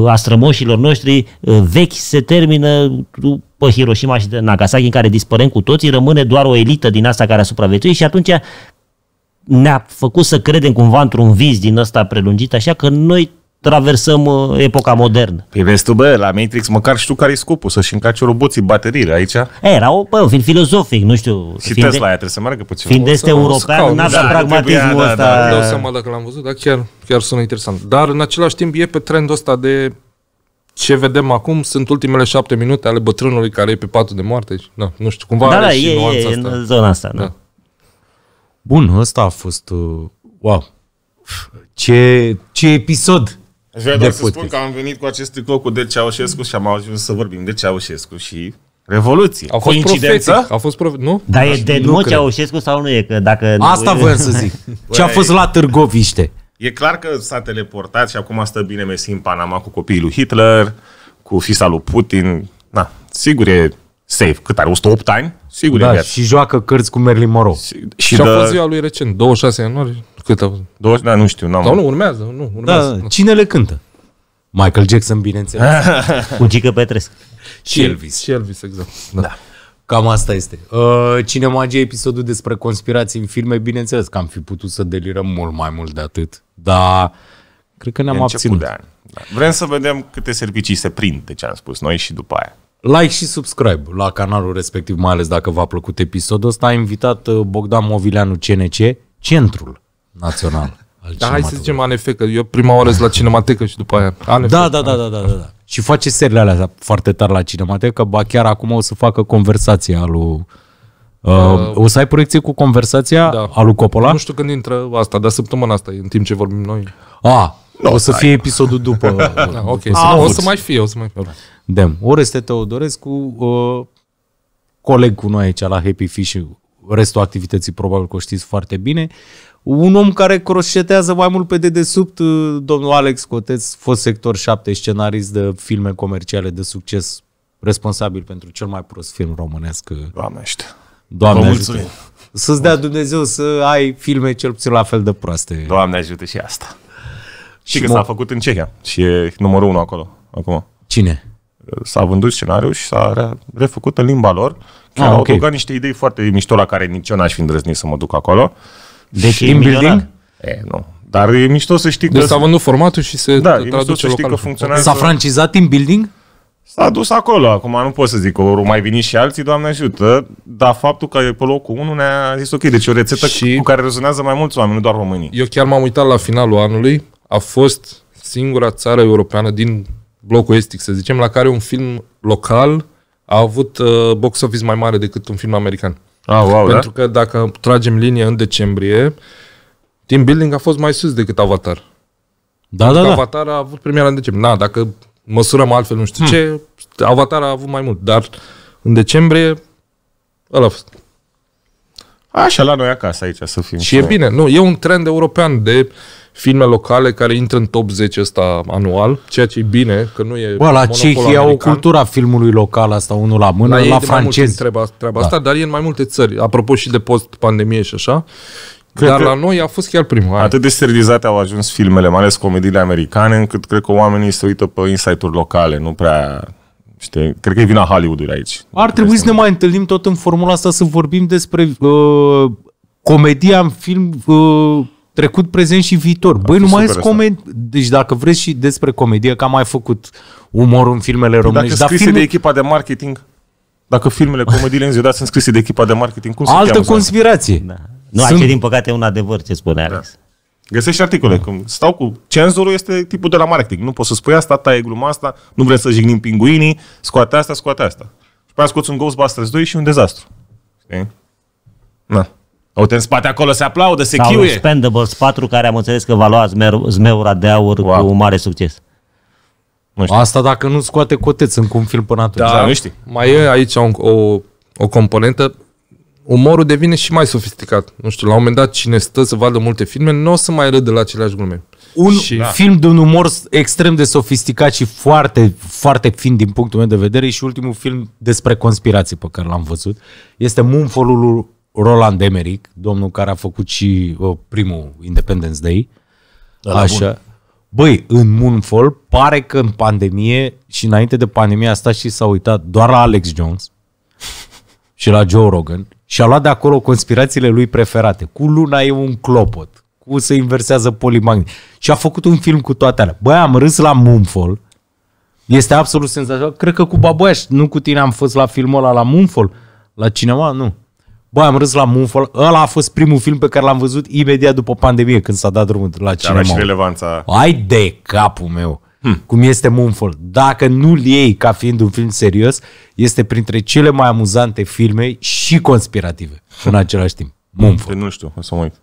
a strămoșilor noștri vechi se termină după Hiroshima și de Nagasaki, în care dispărem cu toții, rămâne doar o elită din asta care a supraviețuit și atunci ne-a făcut să credem cumva într-un vis din ăsta prelungit, așa că noi traversăm uh, epoca modernă. Păi vezi tu, bă, la Matrix măcar știu care e scopul, să-și încarce roboții bateriile aici. Era, o, bă, fiind filozofic, nu știu. Și Tesla de, aia trebuie să meargă puțin. Fiind este european, n-a da, pragmatismul ăsta. Da, da, da, dau seama dacă l-am văzut, dar chiar, chiar sună interesant. Dar în același timp e pe trendul ăsta de ce vedem acum sunt ultimele șapte minute ale bătrânului care e pe patul de moarte. Și, na, nu știu, cumva da, are da, și e, e, asta. în zona asta. Da. da. Bun, ăsta a fost... Uh, wow! Ce, ce episod! Aș vrea doar să spun că am venit cu acest tricou cu de Ceaușescu și am ajuns să vorbim de Ceaușescu și Revoluție. A fost Coincidență? A fost profe- nu? Dar e de nu, nu Ceaușescu sau nu e? Că dacă Asta voiam să zic. Ce a fost la Târgoviște? E clar că s-a teleportat și acum stă bine Messi în Panama cu copiii lui Hitler, cu fisa lui Putin. Na, sigur e safe. Cât are? 108 ani? Sigur da, e viață. și joacă cărți cu Merlin Moreau. Și, și, și a fost ziua lui recent, 26 ianuarie. Cât a fost? 20, da, nu știu. N-am Sau nu, urmează. Nu, da, urmează. Da, cine le cântă? Michael Jackson, bineînțeles. cu Gică Petrescu. Și Elvis. Și Elvis, exact. Da. da. Cam asta este. Uh, Cinemagie, episodul despre conspirații în filme, bineînțeles că am fi putut să delirăm mult mai mult de atât, dar cred că ne-am de abținut. De an. Da. Vrem să vedem câte servicii se prind de ce am spus noi și după aia. Like și subscribe la canalul respectiv, mai ales dacă v-a plăcut episodul ăsta. A invitat uh, Bogdan Movileanu CNC, Centrul Național al Da, hai să zicem ANF, că eu prima oară la Cinematecă și după aia. ANF, da, da, da, da, da, da. da. Și face serile alea foarte tare la că ba chiar acum o să facă conversația lui... Uh, uh, o să ai proiecție cu conversația da. a lui Coppola? Nu știu când intră asta, dar săptămâna asta, în timp ce vorbim noi. A, no, o să fie episodul după. da, ok, după a, o să mai fie, o să mai fie. Dem. Oreste Teodorescu, uh, coleg cu noi aici la Happy Fish, restul activității probabil că o știți foarte bine. Uh, un om care croșetează mai mult pe dedesubt, uh, domnul Alex Coteț, fost sector 7, scenarist de filme comerciale de succes, responsabil pentru cel mai prost film românesc. Uh, Doamne ajută! Doamne ajută! Să-ți dea Dumnezeu să ai filme cel puțin la fel de proaste. Doamne ajută și asta! Și, și că m- s-a făcut în Cehia și e numărul unu acolo, acum. Cine? S-a vândut scenariul și s-a refăcut în limba lor. Chiar ah, au okay. adăugat niște idei foarte mișto la care nici eu n-aș fi îndrăznit să mă duc acolo. Deci team building? E, nu. Dar e mișto să știi deci că... Deci s-a vândut formatul și se da, traduce să știi că funcționează... S-a francizat team building? S-a dus acolo, acum nu pot să zic că mai veni și alții, Doamne ajută, dar faptul că e pe locul 1 ne-a zis ok, deci o rețetă și cu care rezonează mai mulți oameni, nu doar românii. Eu chiar m-am uitat la finalul anului, a fost singura țară europeană din blocul estic, să zicem, la care un film local a avut uh, box office mai mare decât un film american. Ah, wow, da? Pentru da? că dacă tragem linie în decembrie, team building a fost mai sus decât Avatar. Da, da, da. Avatar a avut premiera în decembrie. Na, dacă măsurăm altfel, nu știu hmm. ce, Avatar a avut mai mult, dar în decembrie ăla a fost. Așa, la noi acasă aici să fim. Și e bine, nu, e un trend european de filme locale care intră în top 10 ăsta anual, ceea ce e bine, că nu e Bă, la Cehia au cultura filmului local asta, unul la mână, da, la, la francez. Treaba, treaba da. asta, dar e în mai multe țări, apropo și de post-pandemie și așa. Cred dar că la noi a fost chiar primul. Aia. Atât de sterilizate au ajuns filmele, mai ales comediile americane, încât cred că oamenii se uită pe insight-uri locale, nu prea Știi? Cred că e vina Hollywood-ului aici. Ar trebui să ne mai întâlnim tot în formula asta să vorbim despre uh, comedia în film uh, trecut, prezent și viitor. Băi, nu mai coment. Deci dacă vreți și despre comedie, că am mai făcut umor în filmele păi românești. Dacă dar scrise filme... de echipa de marketing, dacă filmele, comediile în ziua sunt scrise de echipa de marketing, cum Altă se conspirație. Da. Nu, sunt... aici din păcate e un adevăr ce spune da. Alex. Da. Găsești articole. Da. Cum stau cu cenzorul este tipul de la marketing. Nu poți să spui asta, taie gluma asta, nu vrei să jignim pinguinii, scoate asta, scoate asta. Și pe scoți un Ghostbusters 2 și un dezastru. Știi? Da. Uite, în spate acolo se aplaudă, se Sau Spendables 4, care am înțeles că va lua zmeura de aur wow. cu mare succes. Nu știu. Asta dacă nu scoate coteț în un film până atunci. Da, nu da? știi. Mai e aici o, o, o componentă. Umorul devine și mai sofisticat. Nu știu, la un moment dat cine stă să vadă multe filme, nu o să mai de la aceleași glume. Un și, da. film de un umor extrem de sofisticat și foarte, foarte fin din punctul meu de vedere și ultimul film despre conspirații pe care l-am văzut este Moonfallul Roland Emmerich, domnul care a făcut și uh, primul Independence Day. Ăla Așa. Bun. Băi, în Moonfall pare că în pandemie și înainte de pandemie a stat și s-a uitat doar la Alex Jones și la Joe Rogan și a luat de acolo conspirațiile lui preferate. Cu Luna e un clopot, cu se inversează polimagnet. Și a făcut un film cu toate alea. Băi, am râs la Moonfall. Este absolut senzațional. Cred că cu Baboiaș, nu cu tine am fost la filmul ăla la Moonfall. La cinema, nu. Bă, am râs la Moonfall. Ăla a fost primul film pe care l-am văzut imediat după pandemie, când s-a dat drumul la cinema. Dar și relevanța. Ai de capul meu. Hmm. Cum este Moonfall. Dacă nu-l iei ca fiind un film serios, este printre cele mai amuzante filme și conspirative în același timp. Moonfall. Păi nu știu, o să mă uit.